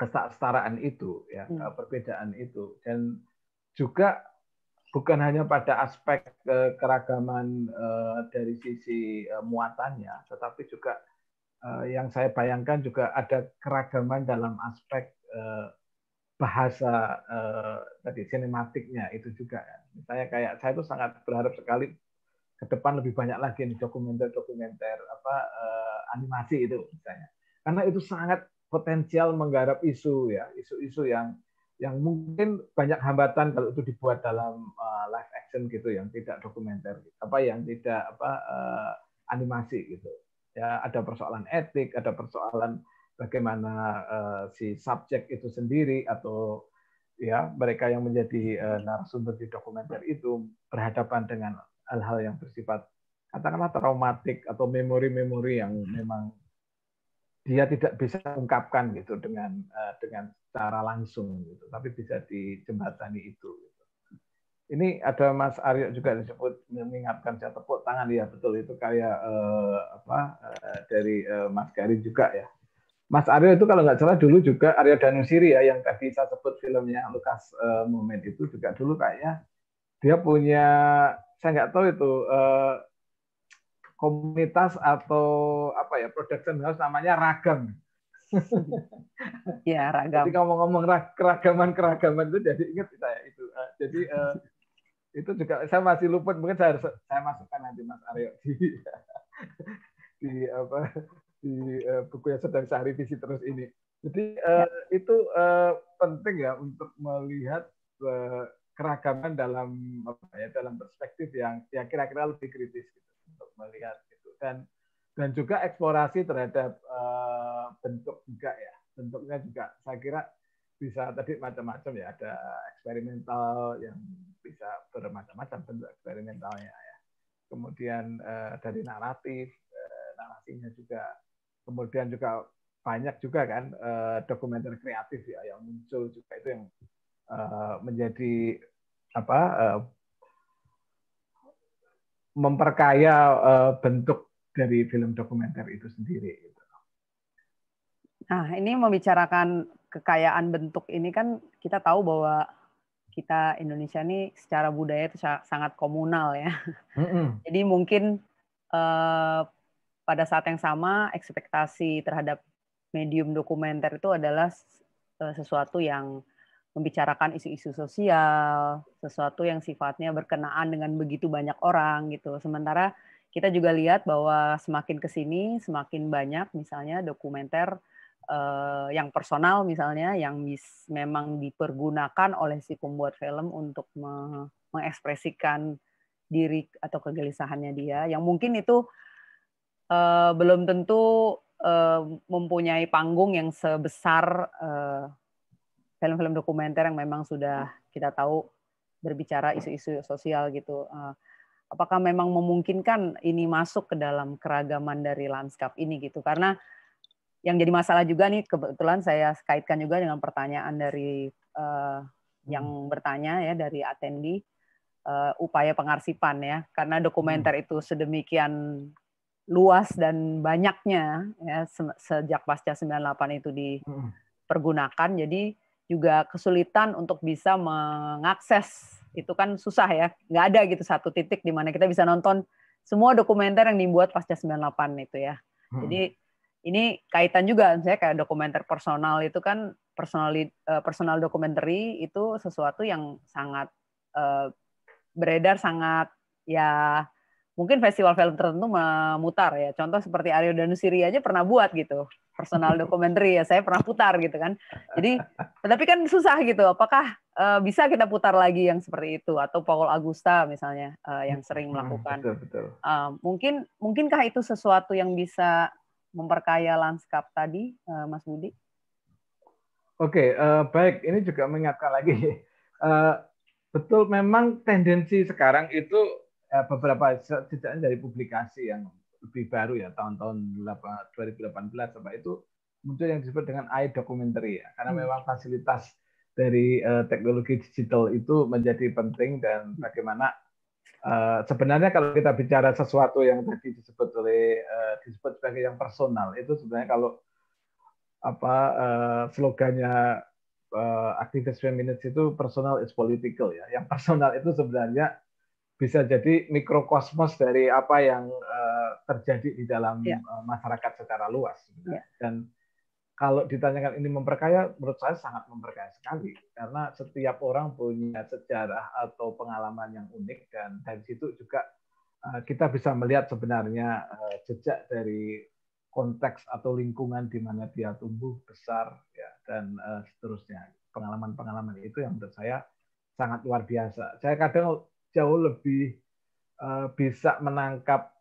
kesetaraan itu ya hmm. Eh, perbedaan itu dan juga bukan hanya pada aspek uh, keragaman uh, dari sisi uh, muatannya tetapi juga uh, yang saya bayangkan juga ada keragaman dalam aspek uh, bahasa uh, tadi sinematiknya itu juga ya. kayak saya itu sangat berharap sekali ke depan lebih banyak lagi nih dokumenter-dokumenter apa uh, animasi itu misalnya. Karena itu sangat potensial menggarap isu ya, isu-isu yang yang mungkin banyak hambatan kalau itu dibuat dalam uh, live action gitu yang tidak dokumenter apa yang tidak apa uh, animasi gitu ya ada persoalan etik ada persoalan bagaimana uh, si subjek itu sendiri atau ya mereka yang menjadi uh, narasumber di dokumenter itu berhadapan dengan hal-hal yang bersifat katakanlah traumatik atau memori-memori yang hmm. memang dia tidak bisa ungkapkan gitu dengan uh, dengan secara langsung gitu, tapi bisa dijembatani itu. Gitu. Ini ada Mas Aryo juga disebut mengingatkan saya tepuk tangan ya betul itu kayak uh, apa eh, dari uh, Mas Gary juga ya. Mas Aryo itu kalau nggak salah dulu juga Aryo Danusiri ya yang tadi saya sebut filmnya Lukas uh, Moment itu juga dulu kayaknya dia punya saya nggak tahu itu uh, komunitas atau apa ya production house namanya ragam. ya ragam. Jadi ngomong-ngomong keragaman keragaman itu jadi ingat saya itu. Uh, jadi uh, itu juga saya masih luput. mungkin saya harus saya masukkan nanti Mas Aryo di di apa di uh, buku yang sedang saya revisi terus ini. Jadi uh, ya. itu uh, penting ya untuk melihat uh, keragaman dalam apa ya dalam perspektif yang ya kira-kira lebih kritis gitu untuk melihat gitu dan dan juga eksplorasi terhadap uh, bentuk juga ya bentuknya juga saya kira bisa tadi macam-macam ya ada eksperimental yang bisa bermacam-macam bentuk eksperimentalnya ya kemudian uh, dari naratif uh, narasinya juga kemudian juga banyak juga kan uh, dokumenter kreatif ya yang muncul juga itu yang Eh, menjadi apa eh, memperkaya eh, bentuk dari film dokumenter itu sendiri. Gitu. Nah, ini membicarakan kekayaan bentuk ini kan kita tahu bahwa kita Indonesia ini secara budaya itu sangat komunal ya. Mm -hmm. Jadi mungkin eh, pada saat yang sama ekspektasi terhadap medium dokumenter itu adalah sesuatu yang membicarakan isu-isu sosial, sesuatu yang sifatnya berkenaan dengan begitu banyak orang gitu. Sementara kita juga lihat bahwa semakin ke sini semakin banyak misalnya dokumenter eh, yang personal misalnya yang bis, memang dipergunakan oleh si pembuat film untuk me mengekspresikan diri atau kegelisahannya dia yang mungkin itu uh, belum tentu uh, mempunyai panggung yang sebesar uh, film-film dokumenter yang memang sudah kita tahu berbicara isu-isu sosial gitu. Eh, apakah memang memungkinkan ini masuk ke dalam keragaman dari lanskap ini gitu karena yang jadi masalah juga nih kebetulan saya kaitkan juga dengan pertanyaan dari uh, yang hmm. bertanya ya dari atendi uh, upaya pengarsipan ya karena dokumenter hmm. itu sedemikian luas dan banyaknya ya se sejak pasca 98 itu hmm. dipergunakan jadi juga kesulitan untuk bisa mengakses itu kan susah ya nggak ada gitu satu titik di mana kita bisa nonton semua dokumenter yang dibuat pasca 98 itu ya hmm. jadi ini kaitan juga saya kayak dokumenter personal itu kan personal eh, personal dokumentary itu sesuatu yang sangat uh, beredar sangat ya mungkin festival film tertentu memutar ya contoh seperti Aryo Siri aja pernah buat gitu personal documentary ya saya pernah putar gitu kan jadi tapi kan susah gitu apakah uh, bisa kita putar lagi yang seperti itu atau Paul Agusta misalnya uh, yang sering hmm, melakukan betul, betul. Uh, mungkin mungkinkah itu sesuatu yang bisa memperkaya lanskap tadi uh, Mas Budi Oke okay, uh, baik ini juga mengingatkan lagi uh, betul memang tendensi sekarang itu uh, beberapa setidaknya dari publikasi yang lebih baru ya tahun-tahun 2018 apa itu muncul yang disebut dengan AI dokumenter ya karena hmm. memang fasilitas dari uh, teknologi digital itu menjadi penting dan hmm. bagaimana uh, sebenarnya kalau kita bicara sesuatu yang tadi disebut oleh uh, disebut sebagai yang personal itu sebenarnya kalau apa uh, slogannya uh, aktivis feminis itu personal is political ya yang personal itu sebenarnya bisa jadi mikrokosmos dari apa yang uh, terjadi di dalam ya. Eh, masyarakat secara luas. Ya. Dan kalau ditanyakan ini memperkaya, menurut saya sangat memperkaya sekali karena setiap orang punya sejarah atau pengalaman yang unik dan dari situ juga eh, kita bisa melihat sebenarnya eh, jejak dari konteks atau lingkungan di mana dia tumbuh besar ya dan seterusnya pengalaman-pengalaman itu yang menurut saya sangat luar biasa. Saya kadang jauh lebih bisa menangkap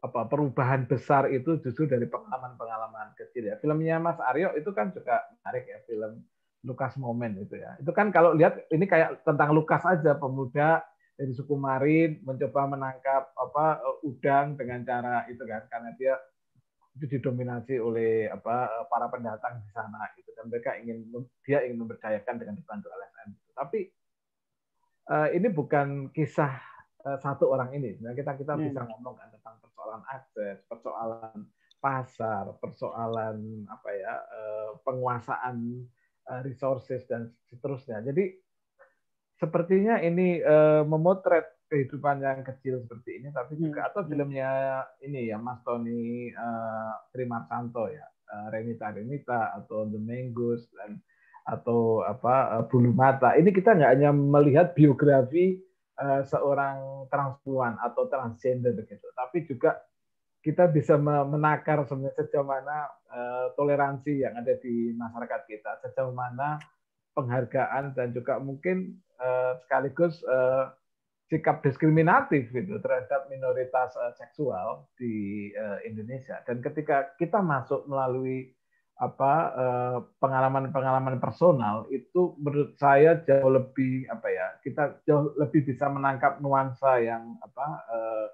apa perubahan besar itu justru dari pengalaman-pengalaman kecil ya. Filmnya Mas Aryo itu kan juga menarik ya film Lukas moment itu ya. Itu kan kalau lihat ini kayak tentang Lukas aja pemuda dari suku Marin mencoba menangkap apa udang dengan cara itu kan karena dia itu didominasi oleh apa para pendatang di sana gitu dan mereka ingin dia ingin mempercayakan dengan dibantu LSM. Gitu. Tapi eh, ini bukan kisah eh, satu orang ini. Nah, kita kita hmm. bisa ngomong kan persoalan akses, persoalan pasar, persoalan apa ya eh, penguasaan eh, resources dan seterusnya. Jadi sepertinya ini eh, memotret kehidupan yang kecil seperti ini tapi hmm. juga atau filmnya ini ya Mas Tony uh, Trimarsanto ya Remita Renita Renita atau The Mangoes dan atau apa Bulu Mata ini kita nggak hanya melihat biografi Eh, seorang transpuan atau transgender gitu. Tapi juga kita bisa menakar sebenarnya sejauh mana eh, toleransi yang ada di masyarakat kita, sejauh mana penghargaan dan juga mungkin eh, sekaligus sikap diskriminatif gitu terhadap minoritas seksual di Indonesia. Dan ketika kita masuk melalui apa eh, pengalaman-pengalaman personal itu menurut saya jauh lebih apa ya kita jauh lebih bisa menangkap nuansa yang apa eh,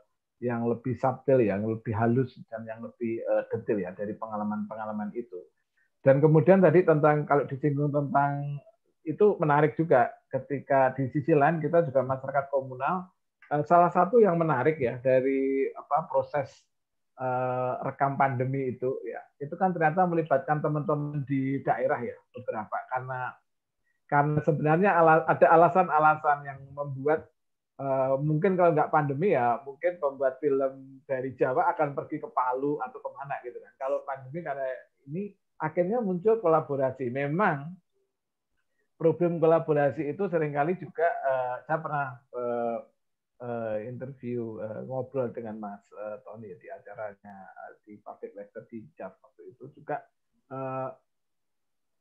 yang lebih subtil yang lebih halus dan yang lebih eh, detail ya dari pengalaman-pengalaman itu dan kemudian tadi tentang kalau disinggung tentang itu menarik juga ketika di sisi lain kita juga masyarakat komunal salah satu yang menarik ya dari apa proses uh, rekam pandemi itu ya itu kan ternyata melibatkan teman-teman di daerah ya beberapa karena karena sebenarnya ala, ada alasan-alasan yang membuat uh, mungkin kalau nggak pandemi ya mungkin pembuat film dari Jawa akan pergi ke Palu atau kemana gitu kan kalau pandemi karena ini akhirnya muncul kolaborasi memang problem kolaborasi itu seringkali juga uh, saya pernah uh, uh, interview uh, ngobrol dengan Mas uh, Tony di acaranya di Public Lecture di JAV waktu itu juga uh,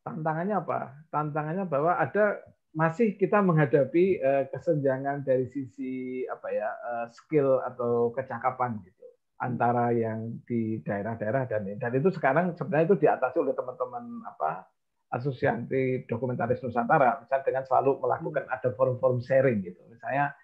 tantangannya apa? Tantangannya bahwa ada masih kita menghadapi uh, kesenjangan dari sisi apa ya uh, skill atau kecakapan gitu antara yang di daerah-daerah dan dan itu sekarang sebenarnya itu diatasi oleh teman-teman apa asosiasi dokumentaris Nusantara misalnya dengan selalu melakukan hmm. ada forum-forum sharing gitu misalnya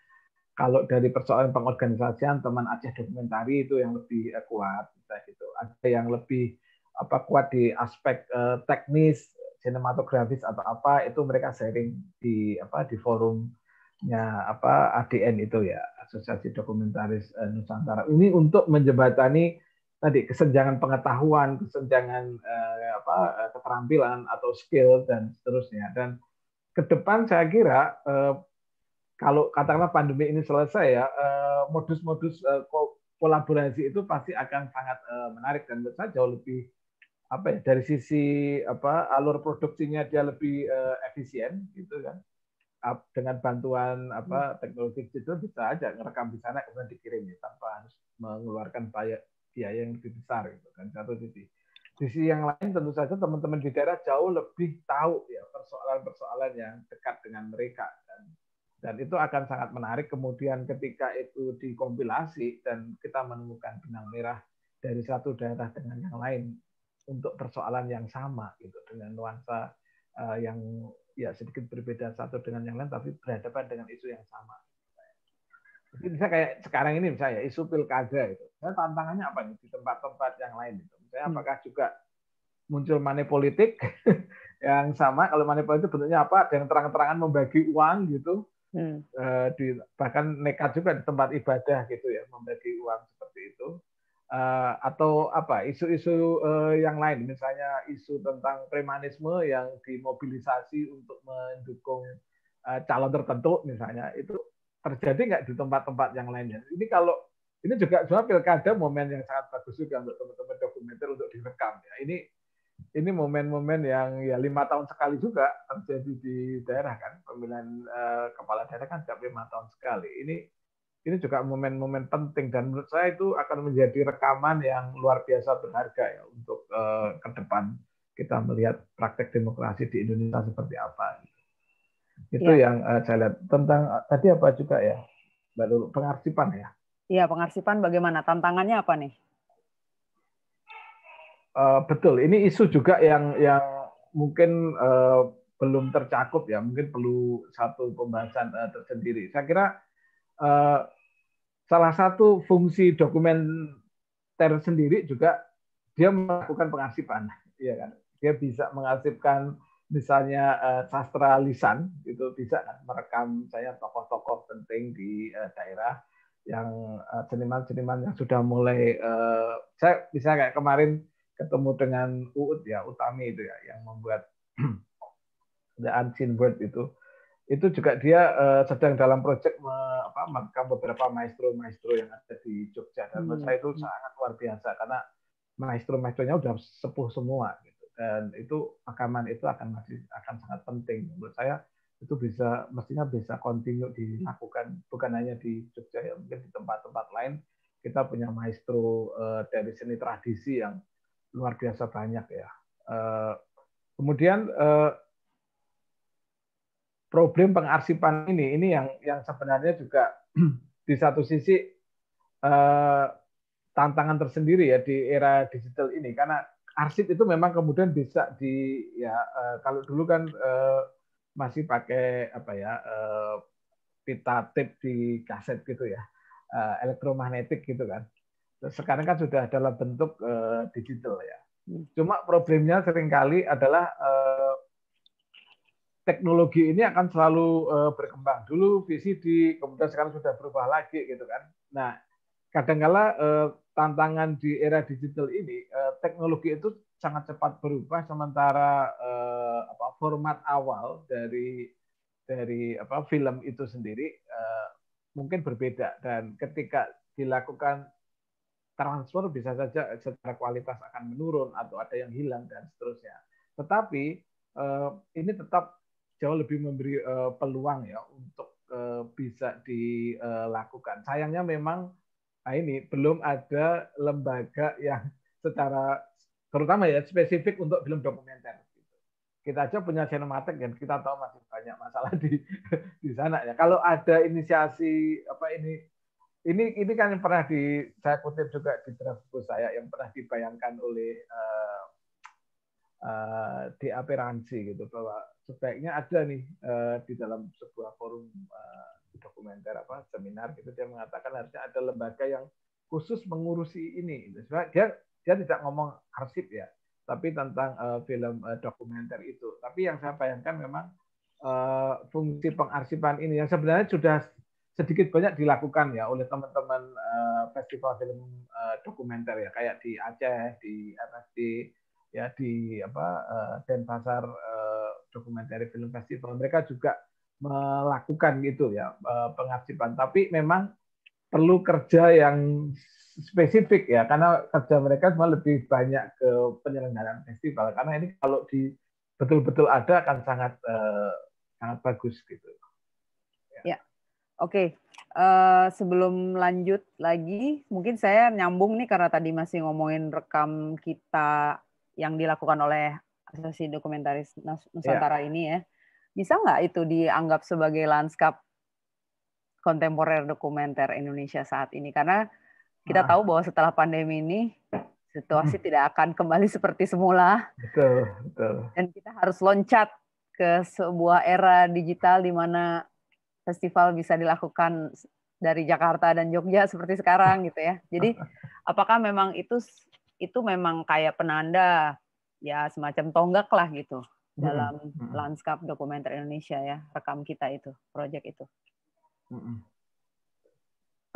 kalau dari persoalan pengorganisasian teman Aceh dokumentari itu yang lebih eh, kuat gitu ada yang lebih apa kuat di aspek eh, teknis sinematografis atau apa itu mereka sharing di apa di forumnya apa ADN itu ya Asosiasi Dokumentaris eh, Nusantara ini untuk menjembatani tadi kesenjangan pengetahuan kesenjangan eh, apa eh, keterampilan atau skill dan seterusnya dan ke depan saya kira eh, kalau katakanlah pandemi ini selesai ya, eh, modus-modus eh, kolaborasi itu pasti akan sangat eh, menarik dan menurut saya jauh lebih apa ya dari sisi apa alur produksinya dia lebih efisien gitu kan. Dengan bantuan apa hmm. teknologi digital bisa aja ngerekam di sana kemudian dikirim ya tanpa harus mengeluarkan biaya yang lebih besar gitu kan satu sisi. Sisi yang lain tentu saja teman-teman di daerah jauh lebih tahu ya persoalan-persoalan yang dekat dengan mereka dan dan itu akan sangat menarik kemudian ketika itu dikompilasi dan kita menemukan benang merah dari satu daerah dengan yang lain untuk persoalan yang sama gitu dengan nuansa eh, yang ya sedikit berbeda satu dengan yang lain tapi berhadapan dengan isu yang sama. Jadi bisa kayak sekarang ini misalnya isu pilkada itu. Nah, tantangannya apa nih di tempat-tempat yang lain itu? Misalnya hmm. apakah juga muncul money politik yang sama kalau money politik bentuknya apa? Ada yang terang-terangan membagi uang gitu hmm. uh, di, bahkan nekat juga di tempat ibadah gitu ya membagi uang seperti itu uh, atau apa isu-isu uh, yang lain misalnya isu tentang premanisme yang dimobilisasi untuk mendukung uh, calon tertentu misalnya itu terjadi nggak di tempat-tempat yang lainnya ini kalau ini juga sebenarnya pilkada momen yang sangat bagus juga untuk teman-teman dokumenter untuk direkam ya ini ini momen-momen yang ya lima tahun sekali juga terjadi di daerah kan pemilihan uh, kepala daerah kan setiap lima tahun sekali ini ini juga momen-momen penting dan menurut saya itu akan menjadi rekaman yang luar biasa berharga ya untuk uh, ke depan kita melihat praktek demokrasi di Indonesia seperti apa itu ya. yang uh, saya lihat tentang tadi apa juga ya baru pengarsipan ya Iya, pengarsipan bagaimana? Tantangannya apa nih? Eh, betul. Ini isu juga yang yang mungkin uh, belum tercakup ya. Mungkin perlu satu pembahasan uh, tersendiri. Saya kira uh, salah satu fungsi ter sendiri juga dia melakukan pengasipan ya kan? Dia bisa mengarsipkan misalnya uh, sastra lisan itu bisa kan? merekam saya tokoh-tokoh penting di uh, daerah yang seniman-seniman uh, yang sudah mulai uh, saya bisa kayak kemarin ketemu dengan Uut ya, Utami itu ya, yang membuat The Unseen Bird itu, itu juga dia uh, sedang dalam proyek me, apa, merekam beberapa maestro-maestro yang ada di Jogja dan menurut hmm, saya itu hmm. sangat luar biasa karena maestro-maestronya udah sepuh semua gitu. dan itu rekaman itu akan masih akan sangat penting menurut saya itu bisa mestinya bisa continue dilakukan bukan hanya di Jogja ya mungkin di tempat-tempat lain kita punya maestro uh, dari seni tradisi yang luar biasa banyak ya. Eh, kemudian eh, problem pengarsipan ini ini yang yang sebenarnya juga di satu sisi eh, tantangan tersendiri ya di era digital ini karena arsip itu memang kemudian bisa di ya kalau dulu kan masih pakai apa ya pita tape di kaset gitu ya elektromagnetik gitu kan sekarang kan sudah dalam bentuk uh, digital ya. Hmm. Cuma problemnya seringkali adalah uh, teknologi ini akan selalu uh, berkembang. Dulu VCD, kemudian sekarang sudah berubah lagi gitu kan. Nah, kadangkala uh, tantangan di era digital ini uh, teknologi itu sangat cepat berubah sementara uh, apa format awal dari dari apa film itu sendiri uh, mungkin berbeda dan ketika dilakukan transfer bisa saja secara kualitas akan menurun atau ada yang hilang dan seterusnya. Tetapi eh, ini tetap jauh lebih memberi eh, peluang ya untuk eh, bisa dilakukan. Sayangnya memang nah ini belum ada lembaga yang secara terutama ya spesifik untuk film dokumenter. Kita aja punya sinematik dan kita tahu masih banyak masalah di di sana ya. Kalau ada inisiasi apa ini ini ini kan yang pernah di saya kutip juga di draft buku saya yang pernah dibayangkan oleh uh, eh, uh, eh, di aperansi gitu bahwa sebaiknya ada nih uh, di dalam sebuah forum uh, dokumenter apa seminar gitu dia mengatakan harusnya ada lembaga yang khusus mengurusi ini gitu. dia dia tidak ngomong arsip ya, tapi tentang uh, film uh, dokumenter itu. Tapi yang saya bayangkan memang uh, fungsi pengarsipan ini yang sebenarnya sudah sedikit banyak dilakukan ya oleh teman-teman uh, festival film uh, dokumenter ya kayak di Aceh, di RSD, ya di apa uh, Denpasar uh, Dokumenter Film Festival. Mereka juga melakukan gitu ya uh, pengarsipan Tapi memang perlu kerja yang spesifik ya karena kerja mereka semua lebih banyak ke penyelenggaraan festival karena ini kalau di betul-betul ada akan sangat uh, sangat bagus gitu. Oke, uh, sebelum lanjut lagi, mungkin saya nyambung nih karena tadi masih ngomongin rekam kita yang dilakukan oleh asosiasi dokumentaris Nusantara yeah. ini ya. Bisa nggak itu dianggap sebagai lanskap kontemporer dokumenter Indonesia saat ini? Karena kita ah. tahu bahwa setelah pandemi ini situasi hmm. tidak akan kembali seperti semula. Betul, betul. Dan kita harus loncat ke sebuah era digital di mana festival bisa dilakukan dari Jakarta dan Jogja seperti sekarang gitu ya. Jadi apakah memang itu itu memang kayak penanda ya semacam tonggak lah gitu hmm, dalam hmm. lanskap dokumenter Indonesia ya rekam kita itu proyek itu. Hmm, hmm.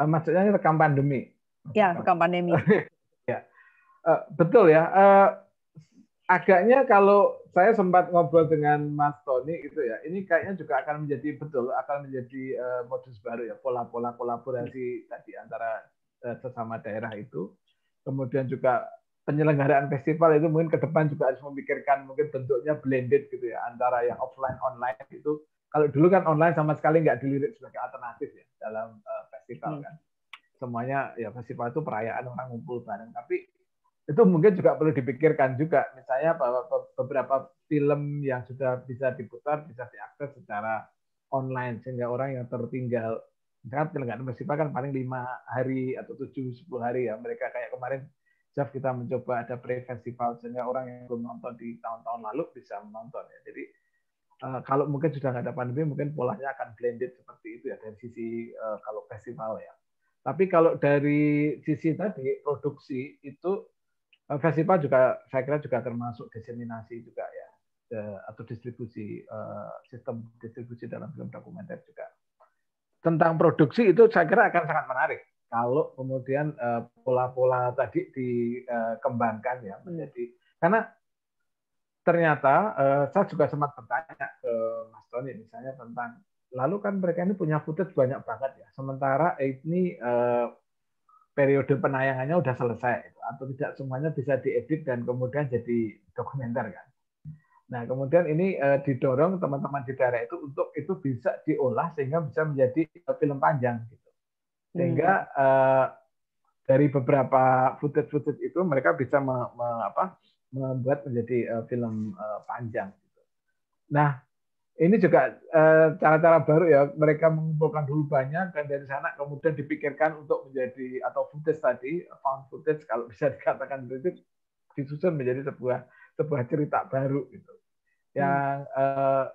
Eh, maksudnya ini rekam pandemi. Ya rekam pandemi. ya uh, betul ya. Uh, agaknya kalau saya sempat ngobrol dengan Mas Tony itu ya, ini kayaknya juga akan menjadi betul akan menjadi uh, modus baru ya pola-pola kolaborasi tadi antara uh, sesama daerah itu, kemudian juga penyelenggaraan festival itu mungkin ke depan juga harus memikirkan mungkin bentuknya blended gitu ya antara yang offline online itu. Kalau dulu kan online sama sekali nggak dilirik sebagai alternatif ya dalam uh, festival hmm. kan, semuanya ya festival itu perayaan orang ngumpul bareng tapi itu mungkin juga perlu dipikirkan juga misalnya bahwa beberapa film yang sudah bisa diputar bisa diakses secara online sehingga orang yang tertinggal misalkan penyelenggaraan festival kan paling lima hari atau tujuh sepuluh hari ya mereka kayak kemarin Jeff kita mencoba ada pre festival sehingga orang yang belum nonton di tahun-tahun lalu bisa menonton ya jadi eh, kalau mungkin sudah nggak ada pandemi mungkin polanya akan blended seperti itu ya dari sisi eh, kalau festival ya tapi kalau dari sisi tadi produksi itu Eh, festival juga saya kira juga termasuk diseminasi juga ya eh, atau distribusi eh, sistem distribusi dalam film dokumenter juga tentang produksi itu saya kira akan sangat menarik kalau kemudian pola-pola tadi dikembangkan ya hmm. menjadi karena ternyata saya juga sempat bertanya ke Mas Tony misalnya tentang lalu kan mereka ini punya footage banyak banget ya sementara ini periode penayangannya udah selesai gitu. atau tidak semuanya bisa diedit dan kemudian jadi dokumenter kan. Nah kemudian ini eh, didorong teman-teman di daerah itu untuk itu bisa diolah sehingga bisa menjadi eh, film panjang gitu. Sehingga hmm. eh, dari beberapa footage-footage itu mereka bisa me, me, apa, membuat menjadi eh, film panjang. Gitu. Nah ini juga eh, cara-cara baru ya mereka mengumpulkan dulu banyak dan dari sana kemudian dipikirkan untuk menjadi atau footage tadi found footage kalau bisa dikatakan itu disusun menjadi sebuah sebuah cerita baru gitu hmm. yang hmm.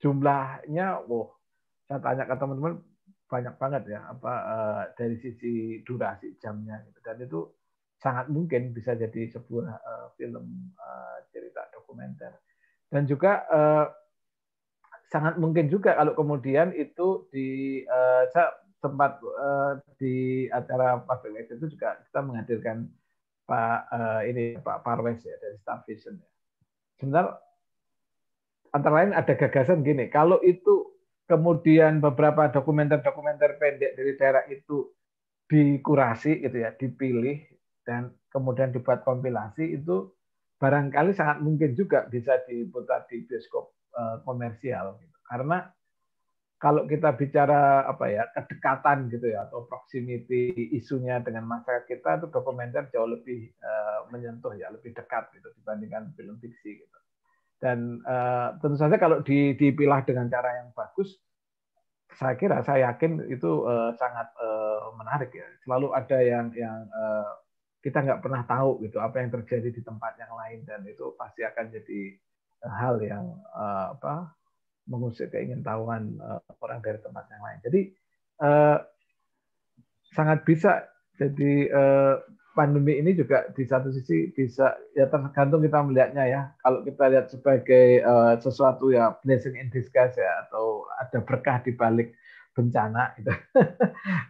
jumlahnya wow saya tanya ke teman-teman banyak banget ya apa eh, dari sisi durasi jamnya gitu dan itu sangat mungkin bisa jadi sebuah film cerita dokumenter dan juga sangat mungkin juga kalau kemudian itu di uh, tempat uh, di acara Parwes itu juga kita menghadirkan Pak uh, ini Pak Parwes ya dari Staff Vision ya. Sebenarnya antara lain ada gagasan gini, kalau itu kemudian beberapa dokumenter-dokumenter pendek dari daerah itu dikurasi gitu ya, dipilih dan kemudian dibuat kompilasi itu barangkali sangat mungkin juga bisa diputar di bioskop Eh, komersial gitu. karena kalau kita bicara apa ya kedekatan gitu ya atau proximity isunya dengan masyarakat kita itu dokumenter jauh lebih uh, menyentuh ya lebih dekat gitu dibandingkan film fiksi gitu dan uh, tentu saja kalau dipilah dengan cara yang bagus saya kira saya yakin itu uh, sangat uh, menarik ya selalu ada yang yang uh, kita nggak pernah tahu gitu apa yang terjadi di tempat yang lain dan itu pasti akan jadi hal yang uh, apa mengusik keingintahuan uh, orang dari tempat yang lain. Jadi uh, sangat bisa jadi uh, pandemi ini juga di satu sisi bisa ya tergantung kita melihatnya ya. Kalau kita lihat sebagai uh, sesuatu ya blessing in disguise ya atau ada berkah di balik bencana gitu.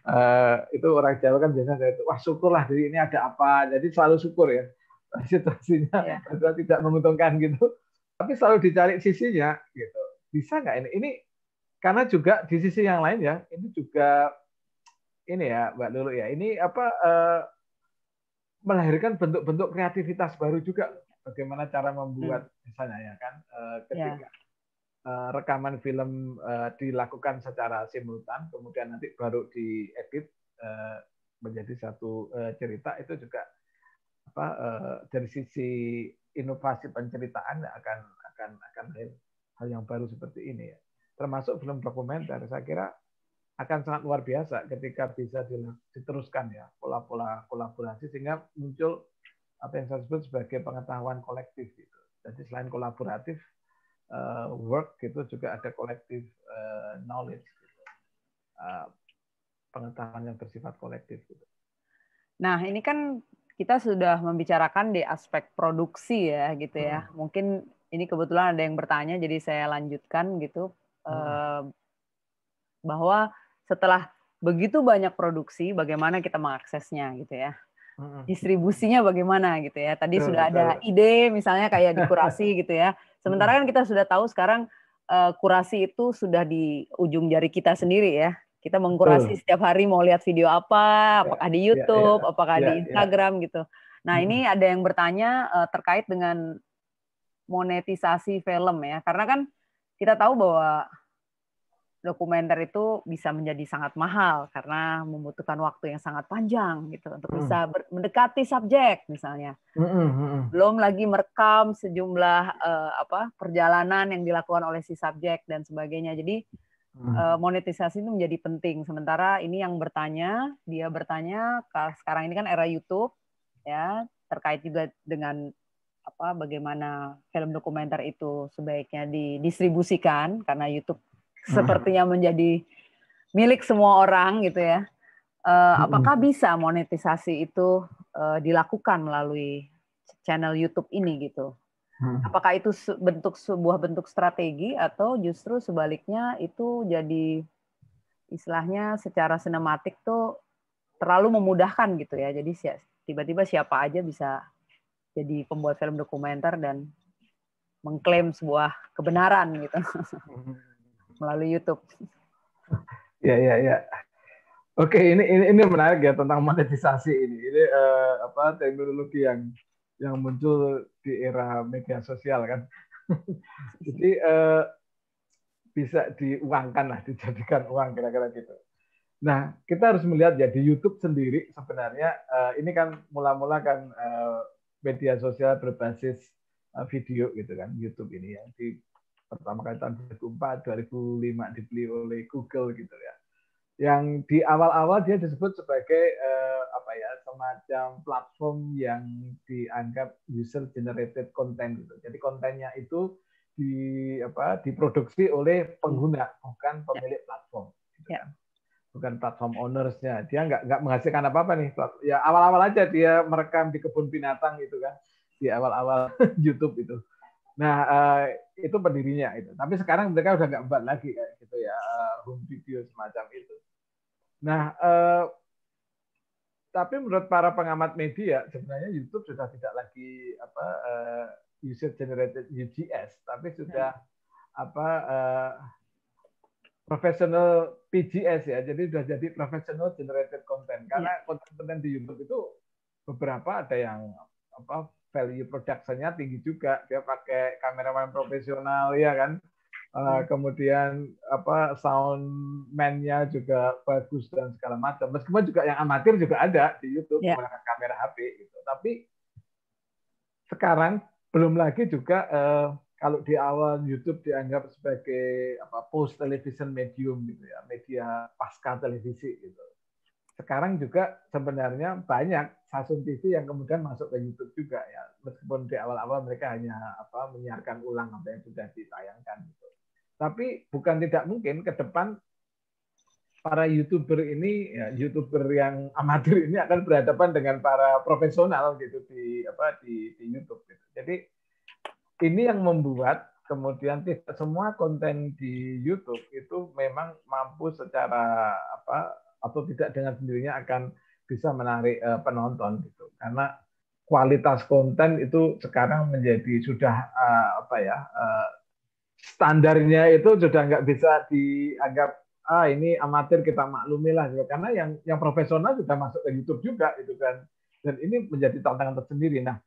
uh, itu orang Jawa kan biasanya kayak gitu, wah syukurlah jadi ini ada apa. Jadi selalu syukur ya situasinya ya. tidak menguntungkan gitu tapi selalu dicari sisinya gitu bisa nggak ini ini karena juga di sisi yang lain ya ini juga ini ya mbak Lulu ya ini apa eh, melahirkan bentuk-bentuk kreativitas baru juga bagaimana cara membuat hmm. misalnya ya kan eh, ya. ketika yeah. eh, rekaman film eh, dilakukan secara simultan, kemudian nanti baru diedit eh, menjadi satu eh, cerita itu juga apa eh, dari sisi inovasi penceritaan akan akan akan hal yang baru seperti ini ya. Termasuk film dokumenter, saya kira akan sangat luar biasa ketika bisa diteruskan ya pola-pola kolaborasi sehingga muncul apa yang saya sebut sebagai pengetahuan kolektif gitu. Jadi selain kolaboratif uh, work gitu juga ada kolektif uh, knowledge gitu. uh, pengetahuan yang bersifat kolektif gitu. Nah, ini kan kita sudah membicarakan di aspek produksi ya gitu ya. Hmm. Mungkin ini kebetulan ada yang bertanya jadi saya lanjutkan gitu hmm. Eh, bahwa setelah begitu banyak produksi bagaimana kita mengaksesnya gitu ya. Hmm. Distribusinya bagaimana gitu ya. Tadi betul, sudah ada ide misalnya kayak dikurasi gitu ya. Sementara hmm. kan kita sudah tahu sekarang uh, kurasi itu sudah di ujung jari kita sendiri ya. Kita mengkurasi setiap hari mau lihat video apa, ya, apakah di ya, ya, YouTube, apakah di Instagram gitu. Nah, ini ada yang bertanya uh, terkait dengan monetisasi film ya. Karena kan kita tahu bahwa dokumenter itu bisa menjadi sangat mahal karena membutuhkan waktu yang sangat panjang gitu untuk mm. bisa mendekati subjek misalnya belum lagi merekam sejumlah uh, apa perjalanan yang dilakukan oleh si subjek dan sebagainya jadi hmm. Eh, monetisasi itu menjadi penting. Sementara ini yang bertanya, dia bertanya sekarang ini kan era YouTube ya, terkait juga dengan apa bagaimana film dokumenter itu sebaiknya didistribusikan karena YouTube hmm. sepertinya menjadi milik semua orang gitu ya. Eh, hmm. apakah bisa monetisasi itu eh, dilakukan melalui channel YouTube ini gitu? Hmm. Apakah itu bentuk sebuah bentuk strategi atau justru sebaliknya itu jadi istilahnya secara sinematik tuh terlalu memudahkan gitu ya. Jadi tiba-tiba siapa aja bisa jadi pembuat film dokumenter dan mengklaim sebuah kebenaran gitu melalui YouTube. Ya ya ya. Oke, ini ini ini menarik ya tentang monetisasi ini. Ini uh, apa teknologi yang yang muncul di era media sosial kan. Jadi eh, bisa diuangkan lah, dijadikan uang kira-kira gitu. Nah, kita harus melihat ya di YouTube sendiri sebenarnya eh, ini kan mula-mula kan eh, media sosial berbasis eh, video gitu kan, YouTube ini ya. Di pertama kali tahun 2004, 2005 dibeli oleh Google gitu ya yang di awal-awal dia disebut sebagai uh, apa ya semacam platform yang dianggap user generated content gitu. Jadi kontennya itu di apa diproduksi oleh pengguna bukan ya. pemilik yeah. platform. Gitu yeah. Kan. Bukan platform ownersnya. Dia nggak nggak menghasilkan apa-apa nih. Ya awal-awal aja dia merekam di kebun binatang gitu kan. Di awal-awal YouTube itu. Nah, uh, itu pendirinya itu. Tapi sekarang mereka sudah nggak buat lagi kayak gitu ya eh, home video semacam itu. Nah, uh, tapi menurut para pengamat media sebenarnya YouTube sudah tidak lagi apa uh, user generated UGS, tapi sudah hmm. apa uh, professional PGS ya. Jadi sudah jadi professional generated content karena iya. konten-konten di YouTube itu beberapa ada yang apa value productionnya tinggi juga dia pakai kameraman profesional ya kan uh, kemudian apa man nya juga bagus dan segala macam meskipun juga yang amatir juga ada di YouTube yeah. menggunakan kamera HP gitu tapi sekarang belum lagi juga uh, kalau di awal YouTube dianggap sebagai apa post television medium gitu ya media pasca televisi gitu sekarang juga sebenarnya banyak stasiun TV yang kemudian masuk ke YouTube juga ya meskipun di awal-awal mereka hanya apa menyiarkan ulang apa yang sudah ditayangkan gitu. Tapi bukan tidak mungkin ke depan para youtuber ini ya, youtuber yang amatir ini akan berhadapan dengan para profesional gitu di apa di, di YouTube gitu. Jadi ini yang membuat kemudian tidak semua konten di YouTube itu memang mampu secara apa atau tidak dengan sendirinya akan bisa menarik uh, penonton gitu karena kualitas konten itu sekarang menjadi sudah uh, apa ya uh, standarnya itu sudah nggak bisa dianggap ah ini amatir kita maklumi lah gitu. karena yang yang profesional sudah masuk ke YouTube juga gitu kan dan ini menjadi tantangan tersendiri nah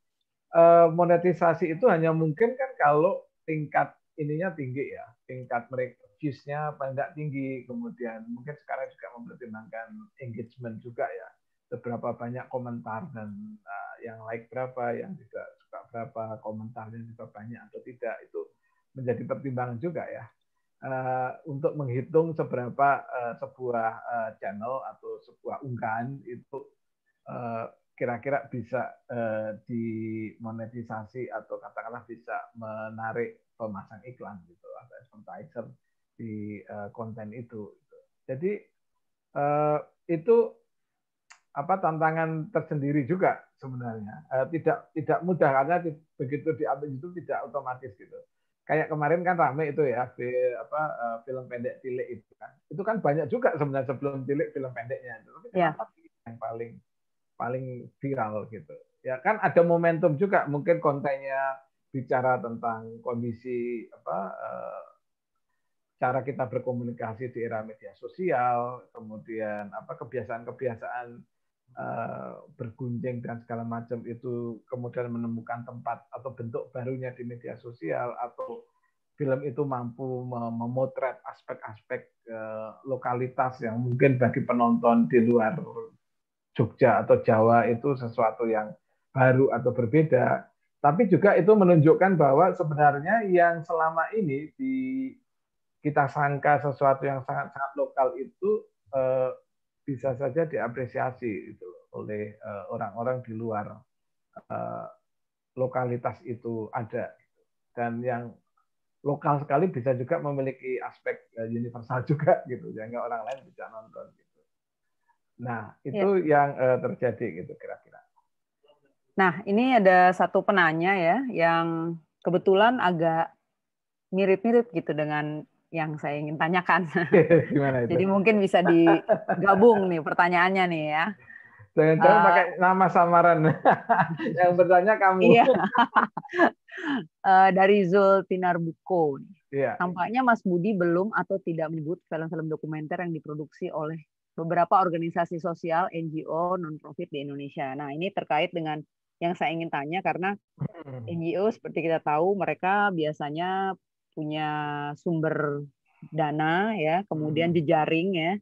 uh, monetisasi itu hanya mungkin kan kalau tingkat ininya tinggi ya tingkat mereka engagementnya paling tidak tinggi. Kemudian mungkin sekarang juga mempertimbangkan engagement juga ya. Seberapa banyak komentar dan uh, yang like berapa, yang tidak suka berapa, komentarnya juga banyak atau tidak itu menjadi pertimbangan juga ya. Uh, untuk menghitung seberapa uh, sebuah uh, channel atau sebuah unggahan itu uh, kira-kira bisa uh, dimonetisasi atau katakanlah bisa menarik pemasang iklan gitu atau advertiser di uh, eh, konten itu. Gitu. Jadi uh, itu apa tantangan tersendiri juga sebenarnya. Uh, tidak tidak mudah karena di, begitu diambil itu tidak otomatis gitu. Kayak kemarin kan rame itu ya di, apa uh, film pendek cilik itu kan. Itu kan banyak juga sebenarnya sebelum cilik film pendeknya. Tapi yeah. Ya. yang paling paling viral gitu. Ya kan ada momentum juga mungkin kontennya bicara tentang kondisi apa cara kita berkomunikasi di era media sosial, kemudian apa kebiasaan-kebiasaan uh, bergunjing dan segala macam itu kemudian menemukan tempat atau bentuk barunya di media sosial atau film itu mampu memotret aspek-aspek uh, lokalitas yang mungkin bagi penonton di luar Jogja atau Jawa itu sesuatu yang baru atau berbeda. Tapi juga itu menunjukkan bahwa sebenarnya yang selama ini di kita sangka sesuatu yang sangat-sangat lokal itu uh, bisa saja diapresiasi itu oleh eh, orang-orang uh, di luar uh, lokalitas itu ada gitu. dan yang lokal sekali bisa juga memiliki aspek universal juga gitu sehingga orang lain bisa nonton gitu. Nah itu ya. yang terjadi gitu kira-kira. Nah ini ada satu penanya ya yang kebetulan agak mirip-mirip gitu dengan yang saya ingin tanyakan. Gimana itu? Jadi mungkin bisa digabung nih pertanyaannya nih ya. Jangan-jangan uh, pakai nama samaran. yang bertanya kamu. Iya. uh, dari Zul Buko. Iya. Tampaknya Mas Budi belum atau tidak menyebut film-film dokumenter yang diproduksi oleh beberapa organisasi sosial, NGO, non-profit di Indonesia. Nah, ini terkait dengan yang saya ingin tanya karena hmm. NGO seperti kita tahu mereka biasanya punya sumber dana ya, kemudian hmm. jejaring ya,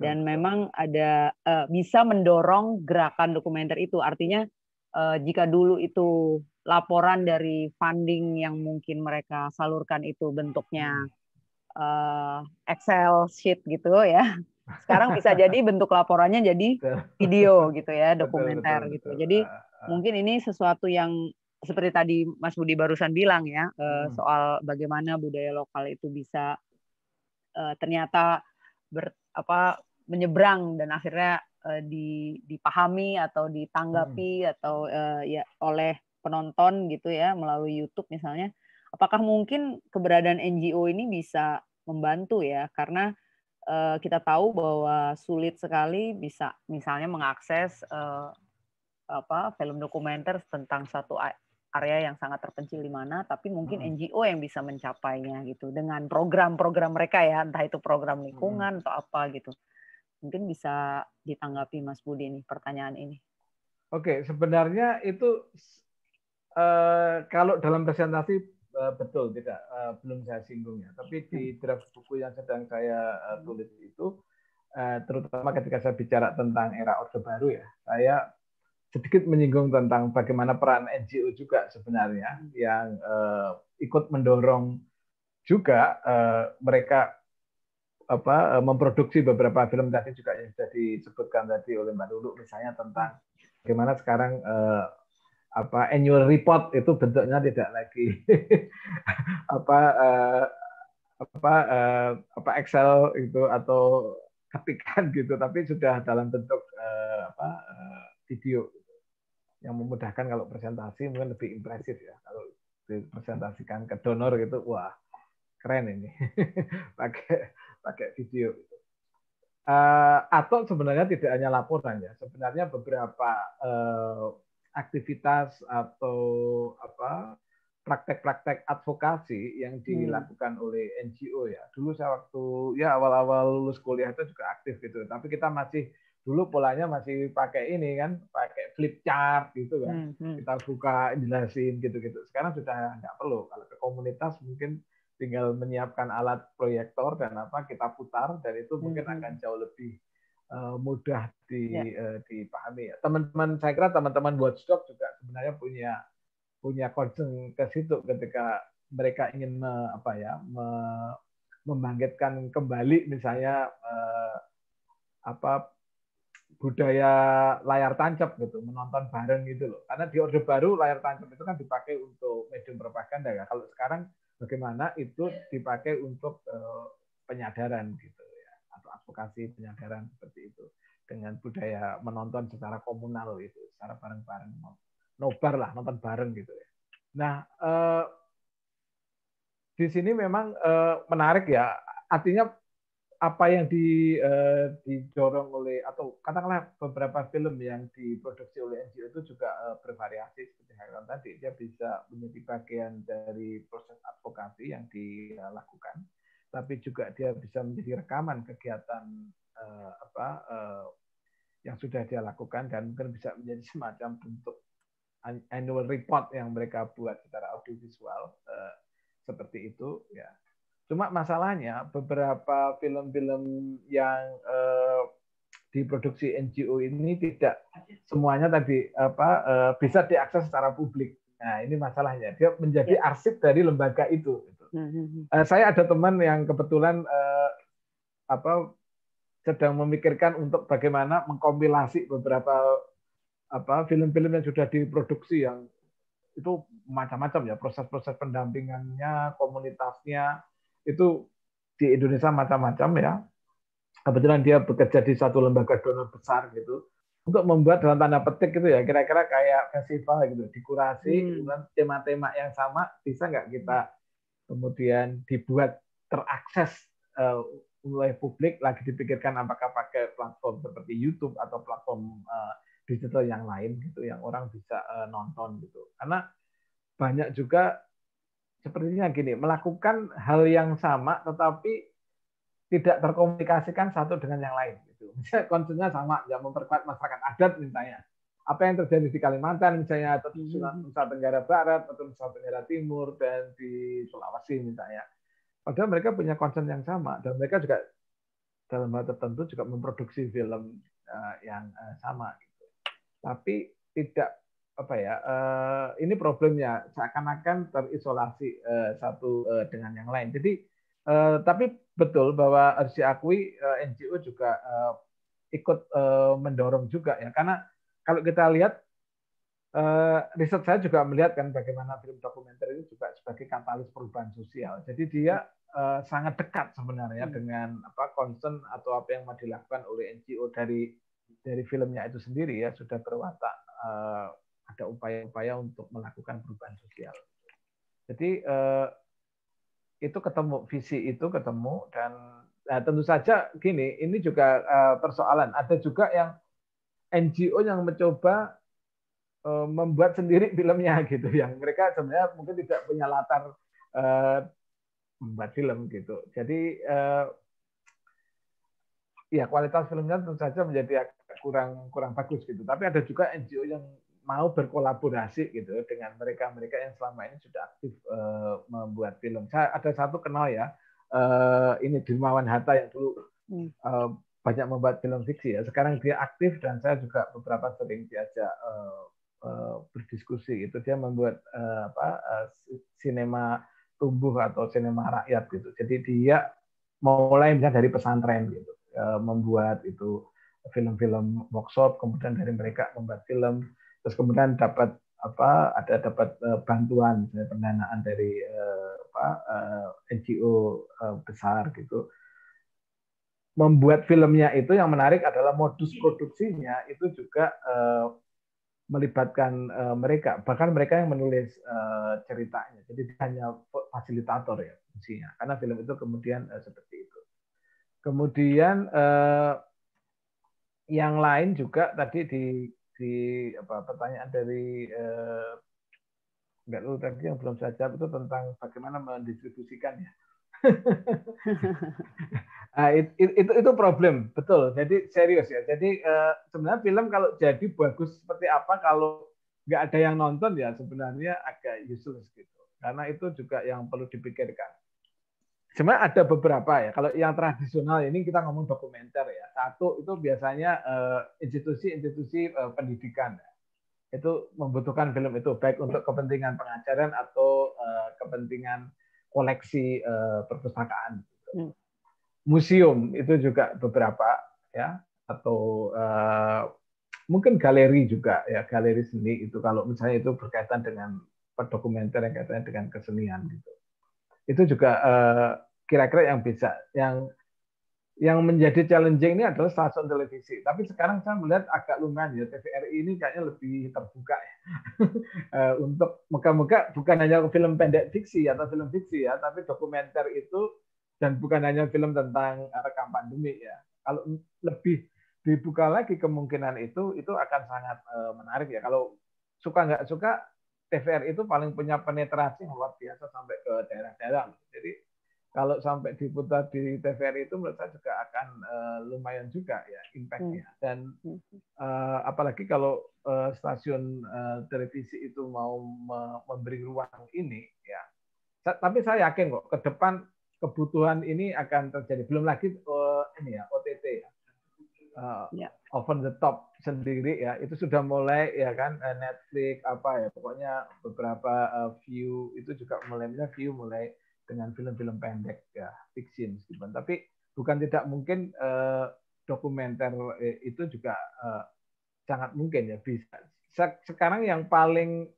dan memang ada uh, bisa mendorong gerakan dokumenter itu. Artinya uh, jika dulu itu laporan dari funding yang mungkin mereka salurkan itu bentuknya uh, Excel sheet gitu ya. Sekarang bisa jadi bentuk laporannya jadi video gitu ya, dokumenter gitu. Jadi ah, ah. mungkin ini sesuatu yang seperti tadi Mas Budi barusan bilang ya eh, hmm. soal bagaimana budaya lokal itu bisa eh, ternyata ber, apa menyeberang dan akhirnya eh, di, dipahami atau ditanggapi hmm. atau ya oleh penonton gitu ya melalui YouTube misalnya apakah mungkin keberadaan NGO ini bisa membantu ya karena uh, kita tahu bahwa sulit sekali bisa misalnya mengakses uh, apa film dokumenter tentang satu area yang sangat terpencil di mana, tapi mungkin hmm. NGO yang bisa mencapainya gitu dengan program-program mereka ya, entah itu program hmm. lingkungan hmm. atau apa gitu. Mungkin bisa ditanggapi Mas Budi ini pertanyaan ini. Oke, sebenarnya itu eh, kalau dalam presentasi uh, betul tidak uh, belum saya singgung ya, tapi di hmm. draft buku yang sedang saya uh, tulis itu eh, terutama ketika saya bicara tentang era Orde Baru ya, saya sedikit menyinggung tentang bagaimana peran NGO juga sebenarnya yang uh, ikut mendorong juga uh, mereka apa eh, memproduksi beberapa film tadi juga yang sudah disebutkan tadi oleh Mbak Dulu misalnya tentang bagaimana sekarang uh, apa annual report itu bentuknya tidak lagi apa uh, apa uh, apa Excel itu atau ketikan gitu tapi sudah dalam bentuk uh, apa uh, video yang memudahkan kalau presentasi mungkin lebih impresif ya kalau dipresentasikan ke donor gitu wah keren ini pakai pakai video gitu. Uh, atau sebenarnya tidak hanya laporan ya sebenarnya beberapa uh, aktivitas atau apa praktek-praktek advokasi yang hmm. dilakukan hmm. oleh NGO ya dulu saya waktu ya awal-awal lulus kuliah itu juga aktif gitu tapi kita masih dulu polanya masih pakai ini kan, pakai flip chart gitu kan. Hmm, hmm. Kita buka, jelasin gitu-gitu. Sekarang sudah nggak perlu. Kalau ke komunitas mungkin tinggal menyiapkan alat proyektor dan apa kita putar dan itu mungkin hmm, hmm. akan jauh lebih uh, mudah di, yeah. Ya. uh, dipahami. Teman-teman saya kira teman-teman watchdog juga sebenarnya punya punya concern ke situ ketika mereka ingin me, apa ya me, membangkitkan kembali misalnya uh, apa budaya layar tancap gitu, menonton bareng gitu loh. Karena di Orde Baru layar tancap itu kan dipakai untuk medium propaganda ya. Kalau sekarang bagaimana itu iya. dipakai untuk eh, penyadaran gitu ya, atau advokasi penyadaran seperti itu dengan budaya menonton secara komunal itu, secara bareng-bareng nobar lah, nonton bareng gitu ya. Nah, uh, di sini memang uh, menarik ya. Artinya apa yang di, uh, didorong oleh atau katakanlah beberapa film yang diproduksi oleh NGO itu juga uh, bervariasi seperti Hakan tadi dia bisa menjadi bagian dari proses advokasi yang dilakukan tapi juga dia bisa menjadi rekaman kegiatan uh, apa uh, yang sudah dia lakukan dan mungkin bisa menjadi semacam bentuk annual report yang mereka buat secara audiovisual uh, seperti itu ya Cuma masalahnya beberapa film-film yang eh, diproduksi NGO ini tidak semuanya tadi apa uh, bisa diakses secara publik. Nah ini masalahnya dia menjadi ya. arsip dari lembaga itu. Gitu. hmm, hmm, hmm. Eh, saya ada teman yang kebetulan uh, apa sedang memikirkan untuk bagaimana mengkompilasi beberapa apa film-film yang sudah diproduksi yang itu macam-macam ya proses-proses pendampingannya komunitasnya itu di Indonesia macam-macam ya. Kebetulan dia bekerja di satu lembaga donor besar gitu untuk membuat dalam tanda petik gitu ya kira-kira kayak festival gitu dikurasi dengan hmm. tema-tema yang sama bisa nggak kita kemudian dibuat terakses uh, oleh publik lagi dipikirkan apakah pakai platform seperti YouTube atau platform uh, digital yang lain gitu yang orang bisa uh, nonton gitu karena banyak juga sepertinya gini, melakukan hal yang sama tetapi tidak terkomunikasikan satu dengan yang lain. Gitu. Misalnya konsepnya sama, ya memperkuat masyarakat adat misalnya. Apa yang terjadi di Kalimantan misalnya, atau di hmm. Nusa Tenggara Barat, atau Nusa Tenggara Timur, dan di Sulawesi misalnya. Padahal mereka punya concern yang sama, dan mereka juga dalam hal tertentu juga memproduksi film eh, yang eh, sama. Gitu. Tapi tidak apa ya uh, ini problemnya seakan-akan terisolasi uh, satu uh, dengan yang lain. Jadi uh, tapi betul bahwa harus diakui uh, NGO juga uh, ikut uh, mendorong juga ya karena kalau kita lihat uh, riset saya juga melihat kan bagaimana film dokumenter itu juga sebagai katalis perubahan sosial. Jadi dia uh, sangat dekat sebenarnya hmm. dengan apa concern atau apa yang mau dilakukan oleh NGO dari dari filmnya itu sendiri ya sudah berwatak uh, ada upaya-upaya untuk melakukan perubahan sosial. Jadi eh, itu ketemu visi itu ketemu dan nah, tentu saja gini ini juga eh, persoalan ada juga yang NGO yang mencoba eh, membuat sendiri filmnya gitu yang mereka sebenarnya mungkin tidak punya latar eh, membuat film gitu. Jadi eh, ya kualitas filmnya tentu saja menjadi kurang kurang bagus gitu. Tapi ada juga NGO yang mau berkolaborasi gitu dengan mereka-mereka yang selama ini sudah aktif uh, membuat film. Saya ada satu kenal ya, uh, ini Dirmawan Hatta yang dulu uh, banyak membuat film fiksi ya. Sekarang dia aktif dan saya juga beberapa sering diajak uh, uh, berdiskusi. Itu dia membuat uh, apa uh, sinema tumbuh atau sinema rakyat gitu. Jadi dia mulai misalnya dari pesantren gitu, uh, membuat itu film-film workshop, kemudian dari mereka membuat film terus kemudian dapat apa ada dapat eh, bantuan misalnya pendanaan dari eh, apa, eh, NGO besar gitu membuat filmnya itu yang menarik adalah modus produksinya itu juga melibatkan mereka bahkan mereka yang menulis ceritanya jadi hanya fasilitator ya fungsinya karena film itu kemudian seperti itu kemudian yang lain juga tadi di di apa pertanyaan dari eh, Mbak Lul tadi yang belum saya jawab itu tentang bagaimana mendistribusikan ya. nah, itu, itu itu problem betul. Jadi serius ya. Jadi eh, sebenarnya film kalau jadi bagus seperti apa kalau nggak ada yang nonton ya sebenarnya agak useless gitu. Karena itu juga yang perlu dipikirkan. Cuma ada beberapa ya. Kalau yang tradisional ini kita ngomong dokumenter ya. Satu itu biasanya eh, institusi-institusi uh, uh, pendidikan ya. itu membutuhkan film itu baik untuk kepentingan pengajaran atau uh, kepentingan koleksi uh, perpustakaan. Gitu. Museum itu juga beberapa ya atau uh, mungkin galeri juga ya galeri seni itu kalau misalnya itu berkaitan dengan dokumenter yang kaitannya dengan kesenian gitu itu juga uh, kira-kira yang bisa yang yang menjadi challenging ini adalah stasiun televisi. Tapi sekarang saya melihat agak lumayan ya TVRI ini kayaknya lebih terbuka ya. Eh, untuk muka-muka bukan hanya film pendek fiksi atau film fiksi ya, tapi dokumenter itu dan bukan hanya film tentang rekam pandemi ya. Kalau lebih dibuka lagi kemungkinan itu itu akan sangat eh, menarik ya. Kalau suka nggak suka TVRI itu paling punya penetrasi luar biasa sampai ke daerah-daerah. Jadi kalau sampai diputar di TVRI itu menurut saya juga akan uh, lumayan juga ya impactnya hmm. dan uh, apalagi kalau uh, stasiun uh, televisi itu mau me memberi ruang ini ya tapi saya yakin kok ke depan kebutuhan ini akan terjadi belum lagi uh, ini ya OTT ya uh, yeah. over the top sendiri ya itu sudah mulai ya kan Netflix apa ya pokoknya beberapa uh, view itu juga mulai view mulai dengan film-film pendek ya fiksi meskipun tapi bukan tidak mungkin eh, dokumenter eh, itu juga eh, sangat mungkin ya bisa sekarang yang paling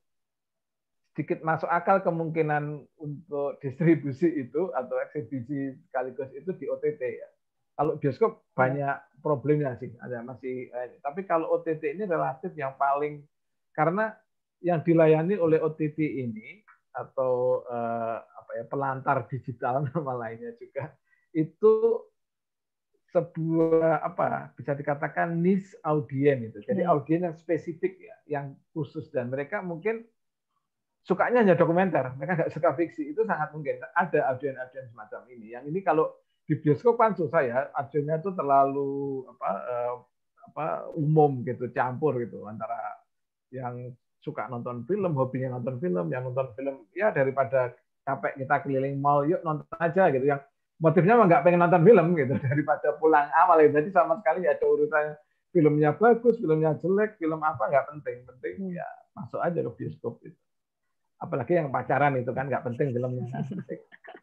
sedikit masuk akal kemungkinan untuk distribusi itu atau eksibisi sekaligus itu di OTT ya kalau bioskop ya. banyak problemnya sih ada masih eh, tapi kalau OTT ini relatif yang paling karena yang dilayani oleh OTT ini atau eh, apa ya pelantar digital nama lainnya juga itu sebuah apa bisa dikatakan niche audiens itu jadi hmm. audiens yang spesifik ya yang khusus dan mereka mungkin sukanya hanya dokumenter mereka nggak suka fiksi itu sangat mungkin ada audiens-audiens semacam ini yang ini kalau di bioskop kan susah ya audiensnya itu terlalu apa eh, apa umum gitu campur gitu antara yang suka nonton film hobinya nonton film yang nonton film ya daripada capek kita keliling mall yuk nonton aja gitu yang motifnya mah nggak pengen nonton film gitu daripada pulang awal gitu. jadi sama sekali ada urusan filmnya bagus filmnya jelek film apa nggak penting penting hmm. ya masuk aja ke bioskop itu apalagi yang pacaran itu kan nggak penting filmnya nah,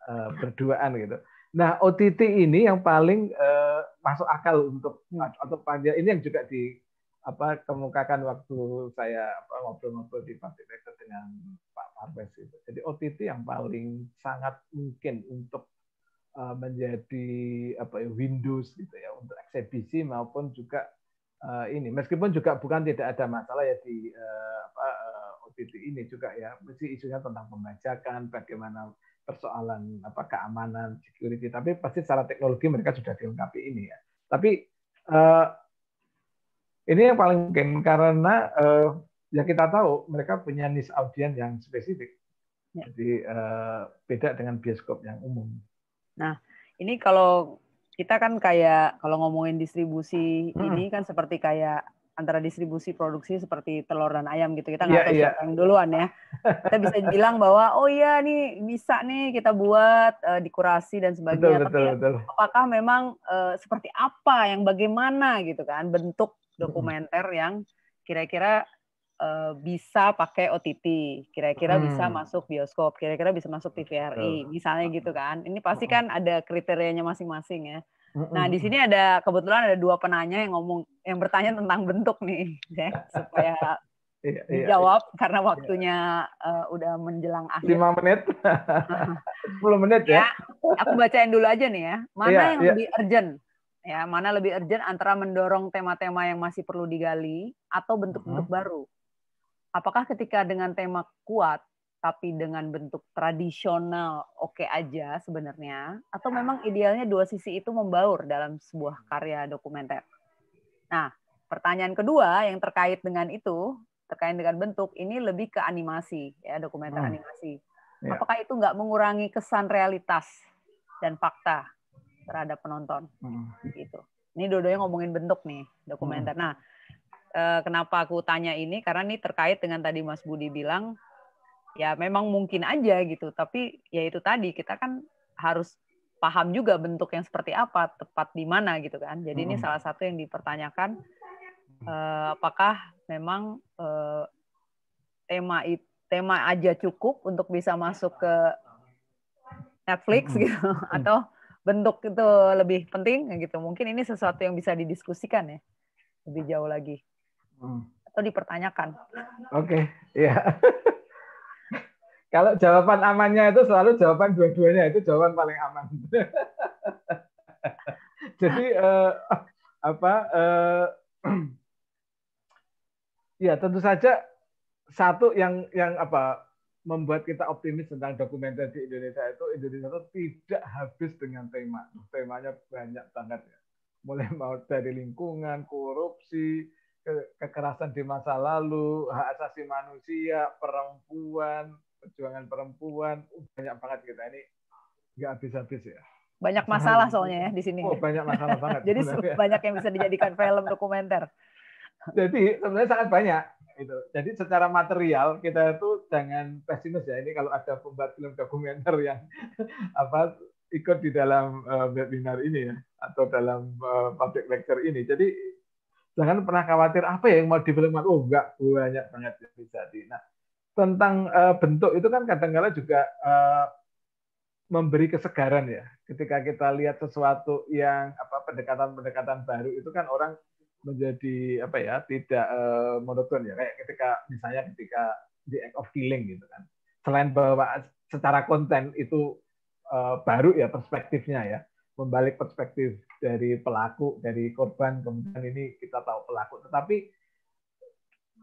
eh, berduaan gitu nah OTT ini yang paling uh, masuk akal untuk atau hmm. panjang ini yang juga di apa kemukakan waktu saya ngobrol-ngobrol di Pak dengan Pak parves itu. Jadi OTT yang paling sangat mungkin untuk uh, menjadi apa ya Windows gitu ya untuk eksebisi maupun juga uh, ini meskipun juga bukan tidak ada masalah ya di uh, apa OTT ini juga ya mesti isunya tentang pembajakan bagaimana persoalan apa keamanan security tapi pasti secara teknologi mereka sudah dilengkapi ini ya tapi ini yang paling mungkin karena uh, ya kita tahu mereka punya niche audiens yang spesifik. Ya. Jadi uh, beda dengan bioskop yang umum. Nah, ini kalau kita kan kayak kalau ngomongin distribusi hmm. ini kan seperti kayak antara distribusi produksi seperti telur dan ayam gitu kita iya, nggak yeah, tahu yeah. yang duluan ya kita bisa bilang bahwa oh iya nih bisa nih kita buat uh, dikurasi dan sebagainya betul, tapi betul, betul. apakah memang uh, seperti apa yang bagaimana gitu kan bentuk dokumenter yang kira-kira uh, bisa pakai OTT, kira-kira hmm. bisa masuk bioskop, kira-kira bisa masuk TVRI, misalnya gitu kan. Ini pasti kan ada kriterianya masing-masing ya. Nah, di sini ada kebetulan ada dua penanya yang ngomong yang bertanya tentang bentuk nih, ya, supaya jawab iya, iya. iya. karena iya. waktunya uh, udah menjelang akhir. 5 menit. 10 menit ya. ya. Aku bacain dulu aja nih ya. Mana iya, yang lebih urgent? ya mana lebih urgent antara mendorong tema-tema yang masih perlu digali atau bentuk-bentuk uh mm-hmm. -huh. baru apakah ketika dengan tema kuat tapi dengan bentuk tradisional oke okay aja sebenarnya atau memang ah. idealnya dua sisi itu membaur dalam sebuah karya dokumenter nah pertanyaan kedua yang terkait dengan itu terkait dengan bentuk ini lebih ke animasi ya dokumenter uh-huh. animasi yeah. apakah itu nggak mengurangi kesan realitas dan fakta terhadap penonton. Hmm. Gitu. Ini dua yang ngomongin bentuk nih dokumenter. Hmm. Nah, eh, kenapa aku tanya ini? Karena ini terkait dengan tadi Mas Budi bilang, ya memang mungkin aja gitu. Tapi ya itu tadi kita kan harus paham juga bentuk yang seperti apa, tepat di mana gitu kan. Jadi hmm. ini salah satu yang dipertanyakan eh, apakah memang eh, tema tema aja cukup untuk bisa masuk ke Netflix hmm. gitu hmm. atau bentuk itu lebih penting gitu. Mungkin ini sesuatu yang bisa didiskusikan ya lebih jauh lagi hmm. atau dipertanyakan. Oke, okay. iya. Kalau jawaban amannya itu selalu jawaban dua-duanya itu jawaban paling aman. Jadi eh, apa? Eh, ya tentu saja satu yang yang apa membuat kita optimis tentang dokumenter di Indonesia itu Indonesia itu tidak habis dengan tema. Temanya banyak banget ya. Mulai mau dari lingkungan, korupsi, kekerasan di masa lalu, hak asasi manusia, perempuan, perjuangan perempuan, uh, banyak banget kita ini nggak habis-habis ya. Banyak masalah soalnya ya di sini. Oh, banyak masalah banget. Jadi banyak yang bisa dijadikan film dokumenter. Jadi sebenarnya sangat banyak gitu. Jadi secara material kita itu jangan pesimis ya ini kalau ada pembuat film dokumenter yang apa ikut di dalam uh, webinar ini ya atau dalam uh, public lecture ini. Jadi jangan pernah khawatir apa ya yang mau difilmkan. Oh enggak banyak banget yang terjadi. Nah tentang uh, bentuk itu kan kadang kadang juga uh, memberi kesegaran ya. Ketika kita lihat sesuatu yang apa pendekatan-pendekatan baru itu kan orang menjadi apa ya tidak uh, monoton ya kayak ketika misalnya ketika the act of killing gitu kan selain bahwa secara konten itu uh, baru ya perspektifnya ya membalik perspektif dari pelaku dari korban kemudian ini kita tahu pelaku tetapi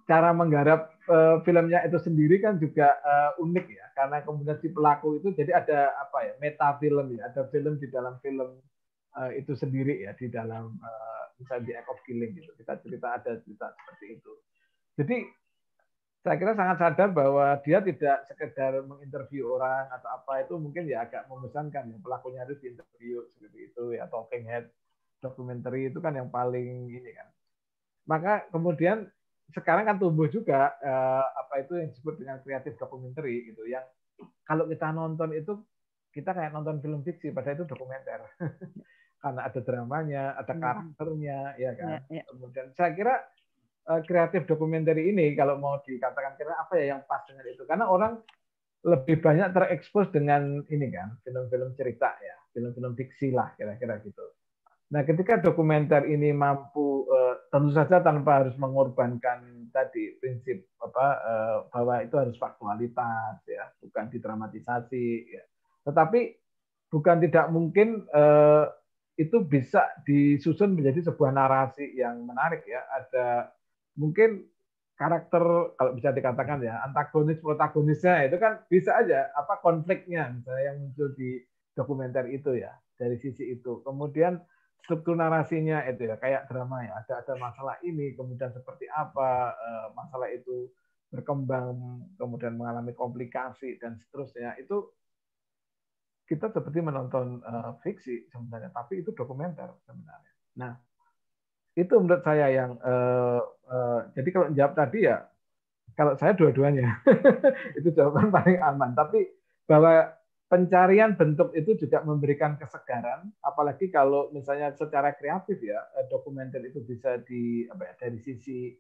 cara menggarap uh, filmnya itu sendiri kan juga uh, unik ya karena kemudian si pelaku itu jadi ada apa ya meta film ya ada film di dalam film uh, itu sendiri ya di dalam uh, misalnya di of killing gitu kita cerita ada cerita seperti itu jadi saya kira sangat sadar bahwa dia tidak sekedar menginterview orang atau apa itu mungkin ya agak membosankan ya pelakunya harus diinterview seperti itu ya talking head dokumenter itu kan yang paling ini kan maka kemudian sekarang kan tumbuh juga eh, apa itu yang disebut dengan kreatif dokumenter gitu yang kalau kita nonton itu kita kayak nonton film fiksi padahal itu dokumenter karena ada dramanya, ada hmm. karakternya, ya, ya kan. Ya, ya. Kemudian saya kira uh, kreatif dokumenter ini kalau mau dikatakan kira apa ya yang pas dengan itu, karena orang lebih banyak terekspos dengan ini kan, film-film cerita ya, film-film fiksi lah kira-kira gitu. Nah, ketika dokumenter ini mampu uh, tentu saja tanpa harus mengorbankan tadi prinsip apa uh, bahwa itu harus faktualitas ya, bukan didramatisasi ya. Tetapi bukan tidak mungkin uh, itu bisa disusun menjadi sebuah narasi yang menarik ya. Ada mungkin karakter kalau bisa dikatakan ya antagonis protagonisnya itu kan bisa aja apa konfliknya misalnya yang muncul di dokumenter itu ya dari sisi itu. Kemudian struktur narasinya itu ya kayak drama ya ada ada masalah ini kemudian seperti apa eh, masalah itu berkembang kemudian mengalami komplikasi dan seterusnya itu kita seperti menonton uh, fiksi sebenarnya, tapi itu dokumenter sebenarnya. Nah, itu menurut saya yang uh, uh, jadi kalau jawab tadi ya, kalau saya dua-duanya itu jawaban paling aman. Tapi bahwa pencarian bentuk itu juga memberikan kesegaran, apalagi kalau misalnya secara kreatif ya dokumenter itu bisa di apa ya, dari sisi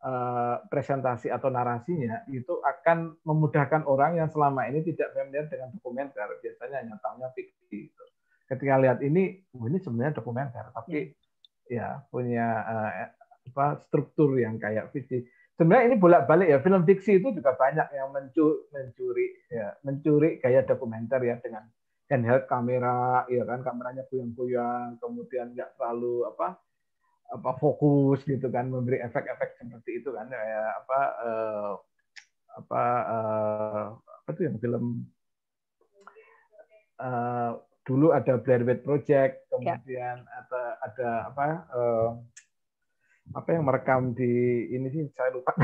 Eh, presentasi atau narasinya itu akan memudahkan orang yang selama ini tidak familiar dengan dokumenter biasanya hanya fiksi gitu. ketika lihat ini oh ini sebenarnya dokumenter tapi ya, ya punya uh, apa struktur yang kayak fiksi sebenarnya ini bolak balik ya film fiksi itu juga banyak yang mencuri, mencuri ya mencuri gaya dokumenter ya dengan handheld kamera ya kan kameranya puyang-puyang kemudian nggak terlalu apa apa fokus gitu kan memberi efek-efek seperti itu kan ya, apa uh, apa uh, apa tuh yang film uh, dulu ada Blair Witch Project ya. kemudian ya. ada ada apa uh, apa yang merekam di ini sih saya lupa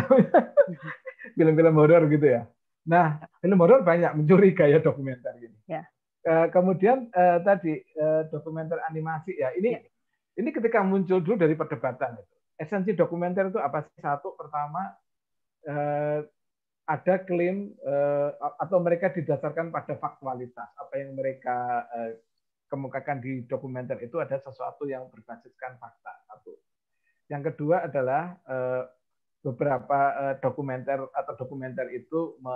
film-film horor gitu ya nah film horor banyak mencuri gaya dokumenter gitu ya. uh, kemudian uh, tadi uh, dokumenter animasi ya ini ya ini ketika muncul dulu dari perdebatan itu. Esensi dokumenter itu apa sih? Satu pertama eh, ada klaim eh, atau mereka didasarkan pada faktualitas. Apa yang mereka eh, kemukakan di dokumenter itu ada sesuatu yang berbasiskan fakta. Satu. Yang kedua adalah eh, beberapa eh, dokumenter atau dokumenter itu me,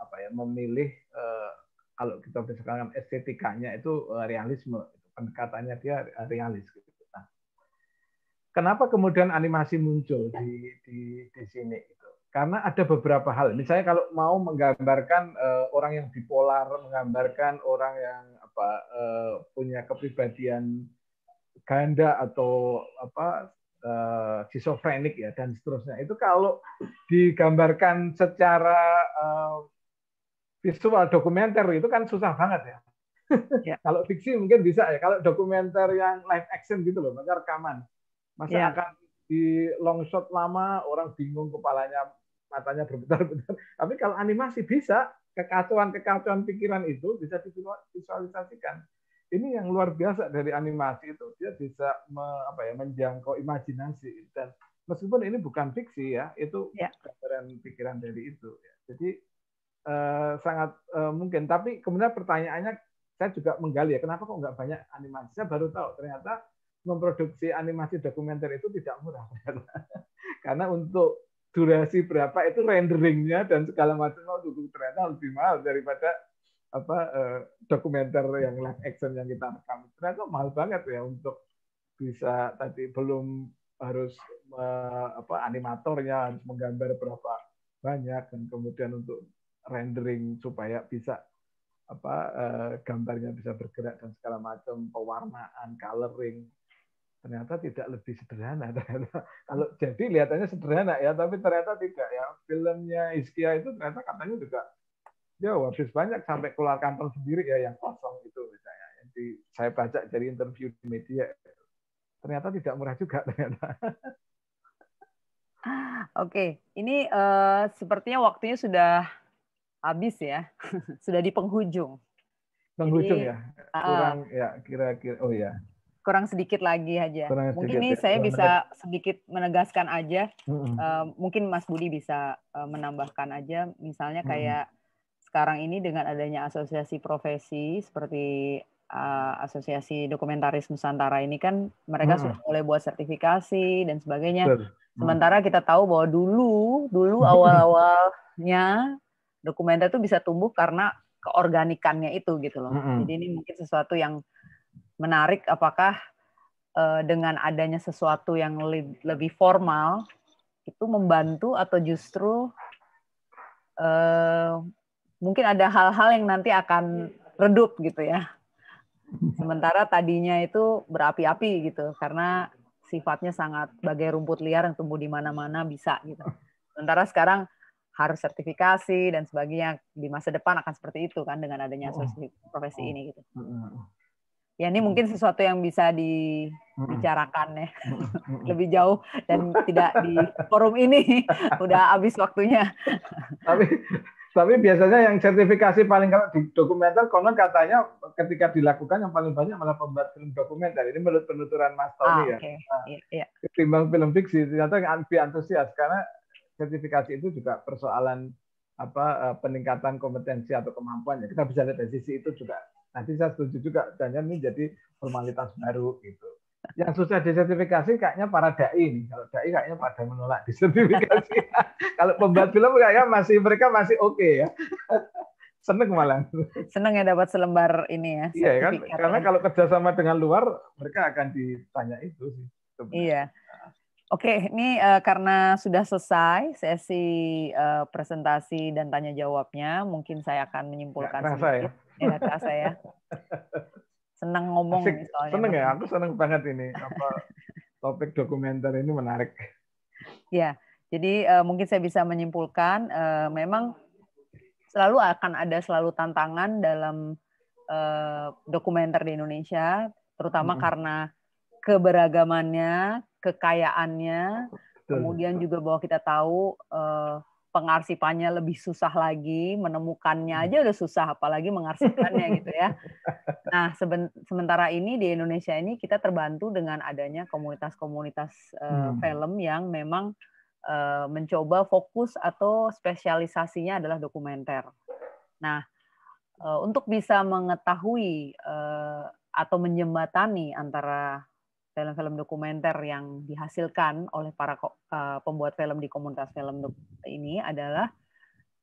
apa ya, memilih eh, kalau kita bisa katakan estetikanya itu eh, realisme pendekatannya dia realis gitu kenapa kemudian animasi muncul di di, di sini itu? Karena ada beberapa hal. Misalnya kalau mau menggambarkan uh, orang yang bipolar, menggambarkan orang yang apa uh, punya kepribadian ganda atau apa uh, ya dan seterusnya. Itu kalau digambarkan secara uh, visual dokumenter itu kan susah banget ya. Yeah. kalau fiksi mungkin bisa ya. Kalau dokumenter yang live action gitu loh, maka rekaman Masa ya. yeah. akan di long shot lama, orang bingung kepalanya, matanya berputar-putar. Tapi kalau animasi bisa, kekacauan-kekacauan pikiran itu bisa divisualisasikan. Ini yang luar biasa dari animasi itu dia bisa me, apa ya menjangkau imajinasi dan meskipun ini bukan fiksi ya, itu yeah. pikiran dari itu. Ya. Jadi eh, sangat eh, mungkin. Tapi kemudian pertanyaannya saya juga menggali ya, kenapa kok nggak banyak animasi? Saya baru tahu ternyata memproduksi animasi dokumenter itu tidak murah karena untuk durasi berapa itu renderingnya dan segala macam itu oh, ternyata lebih mahal daripada apa eh, dokumenter yang live action yang kita rekam ternyata mahal banget ya untuk bisa tadi belum harus eh, apa animatornya harus menggambar berapa banyak dan kemudian untuk rendering supaya bisa apa eh, gambarnya bisa bergerak dan segala macam pewarnaan coloring ternyata tidak lebih sederhana ternyata kalau hmm. jadi kelihatannya sederhana ya tapi ternyata tidak ya filmnya Iskia itu ternyata katanya juga ya habis banyak sampai keluar kantong sendiri ya yang kosong itu misalnya di, saya baca dari interview di media ternyata tidak murah juga ternyata Oke, ini uh, sepertinya waktunya sudah habis ya, sudah di penghujung. Penghujung Jadi, ya, eh, kurang uh, ya kira-kira. Oh ya, kurang sedikit lagi aja. Kurang mungkin sedikit, nih ya, saya bisa sedikit. sedikit menegaskan aja. Mm-hmm. Uh, mungkin Mas Budi bisa uh, menambahkan aja, misalnya kayak mm-hmm. sekarang ini dengan adanya asosiasi profesi seperti eh, asosiasi dokumentaris Nusantara ini kan mereka hmm sudah mulai buat sertifikasi dan sebagainya. Betul. Sementara kita tahu bahwa dulu, dulu awal-awalnya dokumenter itu bisa tumbuh karena keorganikannya itu gitu loh. hmm Jadi ini mungkin sesuatu yang menarik apakah uh, dengan adanya sesuatu yang lebih formal itu membantu atau justru uh, mungkin ada hal-hal yang nanti akan redup gitu ya. Sementara tadinya itu berapi-api gitu karena sifatnya sangat bagai rumput liar yang tumbuh di mana-mana bisa gitu. Sementara sekarang harus sertifikasi dan sebagainya di masa depan akan seperti itu kan dengan adanya oh. asosiasi profesi oh. ini gitu ya ini hmm. mungkin sesuatu yang bisa dibicarakan hmm. ya hmm, lebih jauh dan tidak di forum ini udah habis waktunya tapi tapi biasanya yang sertifikasi paling kalau di dokumenter konon katanya ketika dilakukan yang paling banyak malah pembuat film dokumenter ini menurut penuturan Mas Tony ah, ya nah, yeah, yeah. film fiksi ternyata yang lebih antusias karena sertifikasi itu juga persoalan apa eh, peningkatan kompetensi atau kemampuannya. kita bisa lihat dari sisi itu juga Nanti saya setuju juga jangan ini jadi formalitas baru gitu. Yang susah disertifikasi kayaknya para dai ini. Kalau dai kayaknya pada menolak disertifikasi. Kalau pembuat film kayaknya masih mereka masih oke okay ya. seneng malah. Seneng ya dapat selembar ini ya. Iya kan, karena ya. kalau kerjasama dengan luar mereka akan ditanya itu sih. Iya. Oke, ini uh, karena sudah selesai sesi uh, presentasi dan tanya jawabnya, mungkin saya akan menyimpulkan Nggak ya. sedikit. Ya? ya nggak ya. Senang ngomong Asik, soalnya. Seneng ya, aku seneng banget ini. Apa topik dokumenter ini menarik. Ya, jadi uh, mungkin saya bisa menyimpulkan, uh, memang selalu akan ada selalu tantangan dalam uh, dokumenter di Indonesia, terutama hmm. karena keberagamannya, kekayaannya, Betul. kemudian juga bahwa kita tahu uh, pengarsipannya lebih susah lagi, menemukannya hmm. aja udah susah, apalagi mengarsipannya gitu ya. Nah, sementara ini di Indonesia ini kita terbantu dengan adanya komunitas-komunitas uh, film yang memang uh, mencoba fokus atau spesialisasinya adalah dokumenter. Nah, uh, untuk bisa mengetahui uh, atau menjembatani antara film-film dokumenter yang dihasilkan oleh para eh, pembuat film di komunitas film ini adalah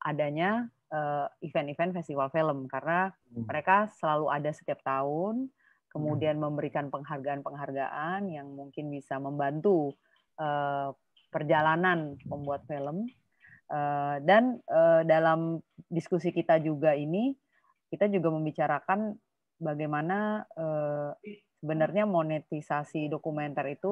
adanya eh, event-event festival film karena hmm. mereka selalu ada setiap tahun kemudian hmm. memberikan penghargaan-penghargaan yang mungkin bisa membantu uh, perjalanan pembuat film uh, dan uh, dalam diskusi kita juga ini kita juga membicarakan bagaimana uh, sebenarnya monetisasi dokumenter itu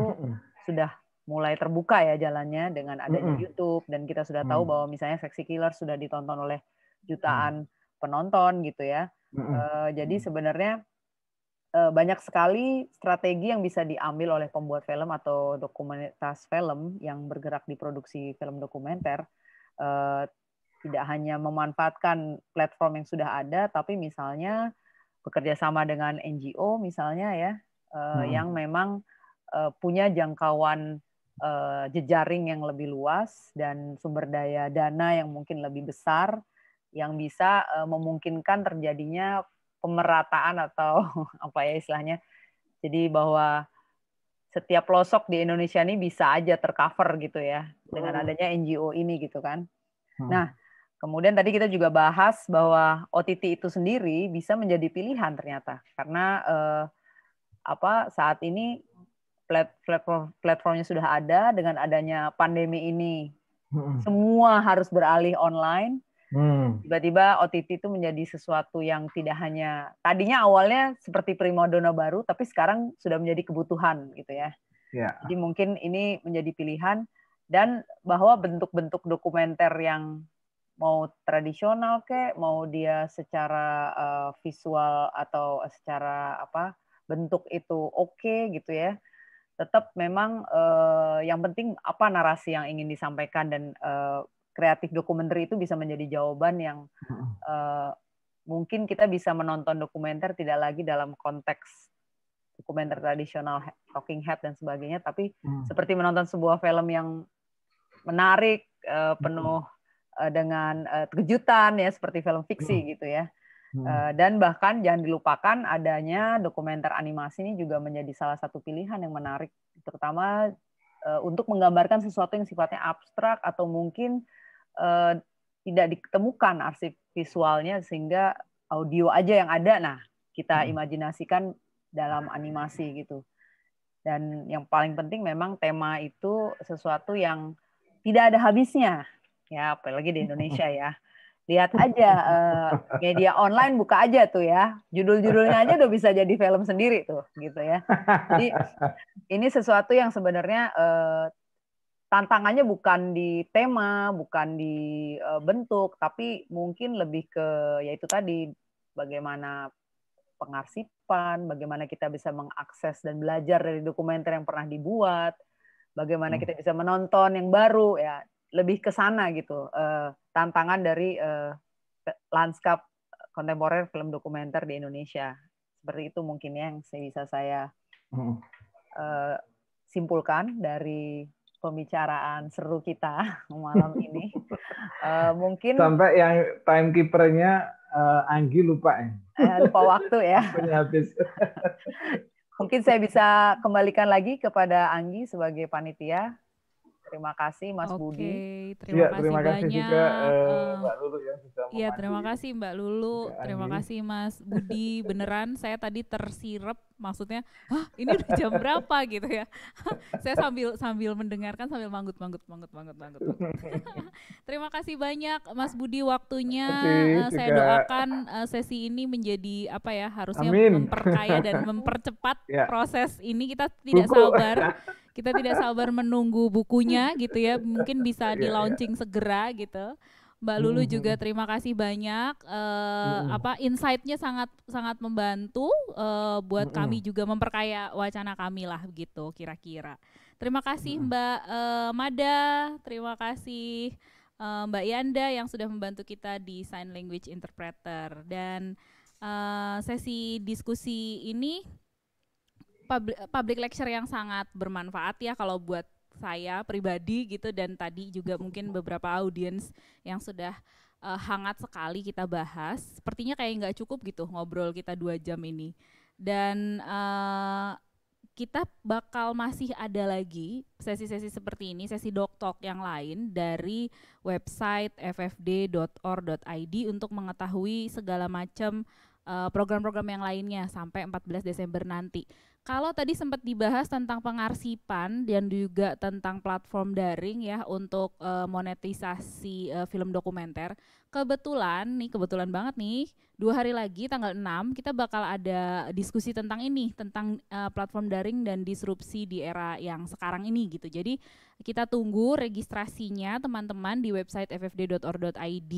sudah mulai terbuka ya jalannya dengan adanya YouTube dan kita sudah tahu mm. bahwa misalnya Sexy Killer sudah ditonton oleh jutaan mm. penonton gitu ya. Eh, jadi mm. sebenarnya eh, banyak sekali strategi yang bisa diambil oleh pembuat film atau dokumentas film yang bergerak di produksi film dokumenter. Eh, tidak hanya memanfaatkan platform yang sudah ada, tapi misalnya bekerja sama dengan NGO misalnya ya eh, hmm. yang memang eh, punya jangkauan uh, jejaring yang lebih luas dan sumber daya dana yang mungkin lebih besar yang bisa memungkinkan terjadinya pemerataan atau apa ya istilahnya jadi bahwa setiap pelosok di Indonesia ini bisa aja tercover gitu ya dengan hmm. adanya NGO ini gitu kan. Hmm. Nah, Kemudian tadi kita juga bahas bahwa OTT itu sendiri bisa menjadi pilihan ternyata karena eh, apa saat ini platform platformnya sudah ada dengan adanya pandemi ini hmm. semua harus beralih online. tiba hmm. Tiba-tiba OTT itu menjadi sesuatu yang tidak hanya tadinya awalnya seperti primadona baru tapi sekarang sudah menjadi kebutuhan gitu ya. Yeah. Jadi mungkin ini menjadi pilihan dan bahwa bentuk-bentuk dokumenter yang mau tradisional kek, mau dia secara uh, visual atau secara apa bentuk itu oke okay, gitu ya. Tetap memang uh, yang penting apa narasi yang ingin disampaikan dan uh, kreatif dokumenter itu bisa menjadi jawaban yang uh, mungkin kita bisa menonton dokumenter tidak lagi dalam konteks dokumenter tradisional talking head dan sebagainya, tapi hmm. seperti menonton sebuah film yang menarik, uh, penuh Eh, dengan uh, kejutan ya seperti film fiksi hmm. gitu ya. Hmm. Eh, dan bahkan jangan dilupakan adanya dokumenter animasi ini juga menjadi salah satu pilihan yang menarik, terutama untuk menggambarkan sesuatu yang sifatnya abstrak atau mungkin tidak ditemukan arsip visualnya sehingga audio aja yang ada. Nah, kita hmm. imajinasikan dalam animasi gitu. Dan yang paling penting memang tema itu sesuatu yang tidak ada habisnya ya apalagi di Indonesia ya lihat aja uh, media online buka aja tuh ya judul-judulnya aja udah bisa jadi film sendiri tuh gitu ya jadi ini sesuatu yang sebenarnya uh, tantangannya bukan di tema bukan di uh, bentuk tapi mungkin lebih ke yaitu tadi bagaimana pengarsipan bagaimana kita bisa mengakses dan belajar dari dokumenter yang pernah dibuat bagaimana hmm. kita bisa menonton yang baru ya lebih ke sana gitu uh, tantangan dari uh, lanskap kontemporer film dokumenter di Indonesia seperti itu mungkin yang saya bisa saya uh, simpulkan dari pembicaraan seru kita malam ini uh, mungkin sampai yang timekeepernya uh, Anggi lupa ya lupa waktu ya habis mungkin saya bisa kembalikan lagi kepada Anggi sebagai panitia Terima kasih Mas okay, Budi. Terima, ya, terima kasih banyak. juga uh, Mbak Lulu yang sudah Iya, terima kasih Mbak Lulu. Terima kasih Mas Budi. Beneran saya tadi tersirep maksudnya, "Hah, ini udah jam berapa?" gitu ya. saya sambil sambil mendengarkan sambil manggut-manggut manggut-manggut manggut. terima kasih banyak Mas Budi waktunya. Uh, saya juga. doakan eh, sesi ini menjadi apa ya? Harusnya Amin. memperkaya dan mempercepat ya. proses ini kita tidak Buku. sabar kita tidak sabar menunggu bukunya gitu ya mungkin bisa iya, iya. di launching segera gitu Mbak Lulu hmm. juga terima kasih banyak. Uh, hmm. Apa insightnya sangat sangat membantu uh, buat hmm. kami mm-hmm. juga memperkaya wacana kami lah gitu. kira-kira. Terima kasih hmm. Mbak uh, Mada, terima kasih uh, Mbak Yanda yang sudah membantu kita di Sign Language Interpreter dan uh, sesi diskusi ini public, public lecture yang sangat bermanfaat ya kalau buat saya pribadi gitu dan tadi juga mungkin beberapa audiens yang sudah uh, hangat sekali kita bahas. Sepertinya kayak nggak cukup gitu ngobrol kita dua jam ini dan uh, kita bakal masih ada lagi sesi-sesi seperti ini, sesi Doc Talk yang lain dari website ffd.or.id untuk mengetahui segala macam eh, program-program yang lainnya sampai 14 Desember nanti. Kalau tadi sempat dibahas tentang pengarsipan dan juga tentang platform daring ya untuk uh, monetisasi uh, film dokumenter. Kebetulan nih, kebetulan banget nih, dua hari lagi tanggal 6 kita bakal ada diskusi tentang ini, tentang uh, platform daring dan disrupsi di era yang sekarang ini gitu. Jadi kita tunggu registrasinya teman-teman di website ffd.or.id.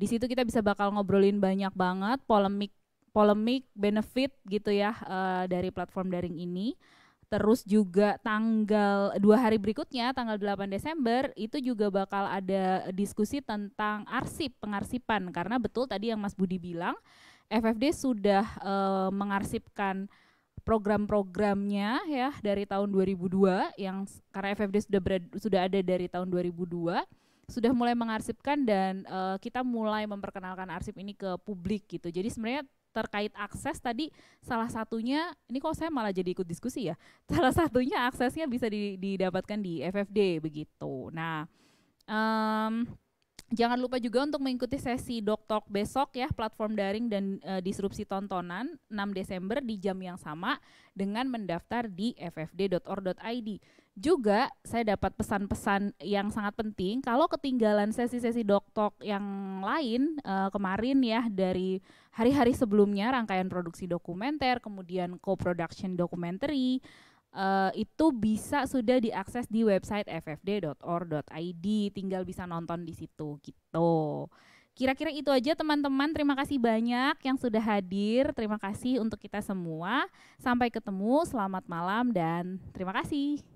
Di situ kita bisa bakal ngobrolin banyak banget polemik polemik benefit gitu ya uh, dari platform daring ini. Terus juga tanggal dua hari berikutnya tanggal 8 Desember itu juga bakal ada diskusi tentang arsip pengarsipan karena betul tadi yang Mas Budi bilang FFD sudah e, mengarsipkan program-programnya ya dari tahun 2002 yang karena FFD sudah berad, sudah ada dari tahun 2002 sudah mulai mengarsipkan dan e, kita mulai memperkenalkan arsip ini ke publik gitu. Jadi sebenarnya terkait akses tadi salah satunya ini kok saya malah jadi ikut diskusi ya. Salah satunya aksesnya bisa didapatkan di FFD begitu. Nah, um, Jangan lupa juga untuk mengikuti sesi Dok Talk besok ya, platform daring dan e, disrupsi tontonan 6 Desember di jam yang sama dengan mendaftar di ffd.or.id juga saya dapat pesan-pesan yang sangat penting kalau ketinggalan sesi-sesi doktok yang lain uh, kemarin ya dari hari-hari sebelumnya rangkaian produksi dokumenter kemudian co-production documentary uh, itu bisa sudah diakses di website ffd.or.id tinggal bisa nonton di situ gitu Kira-kira itu aja teman-teman. Terima kasih banyak yang sudah hadir. Terima kasih untuk kita semua. Sampai ketemu, selamat malam dan terima kasih.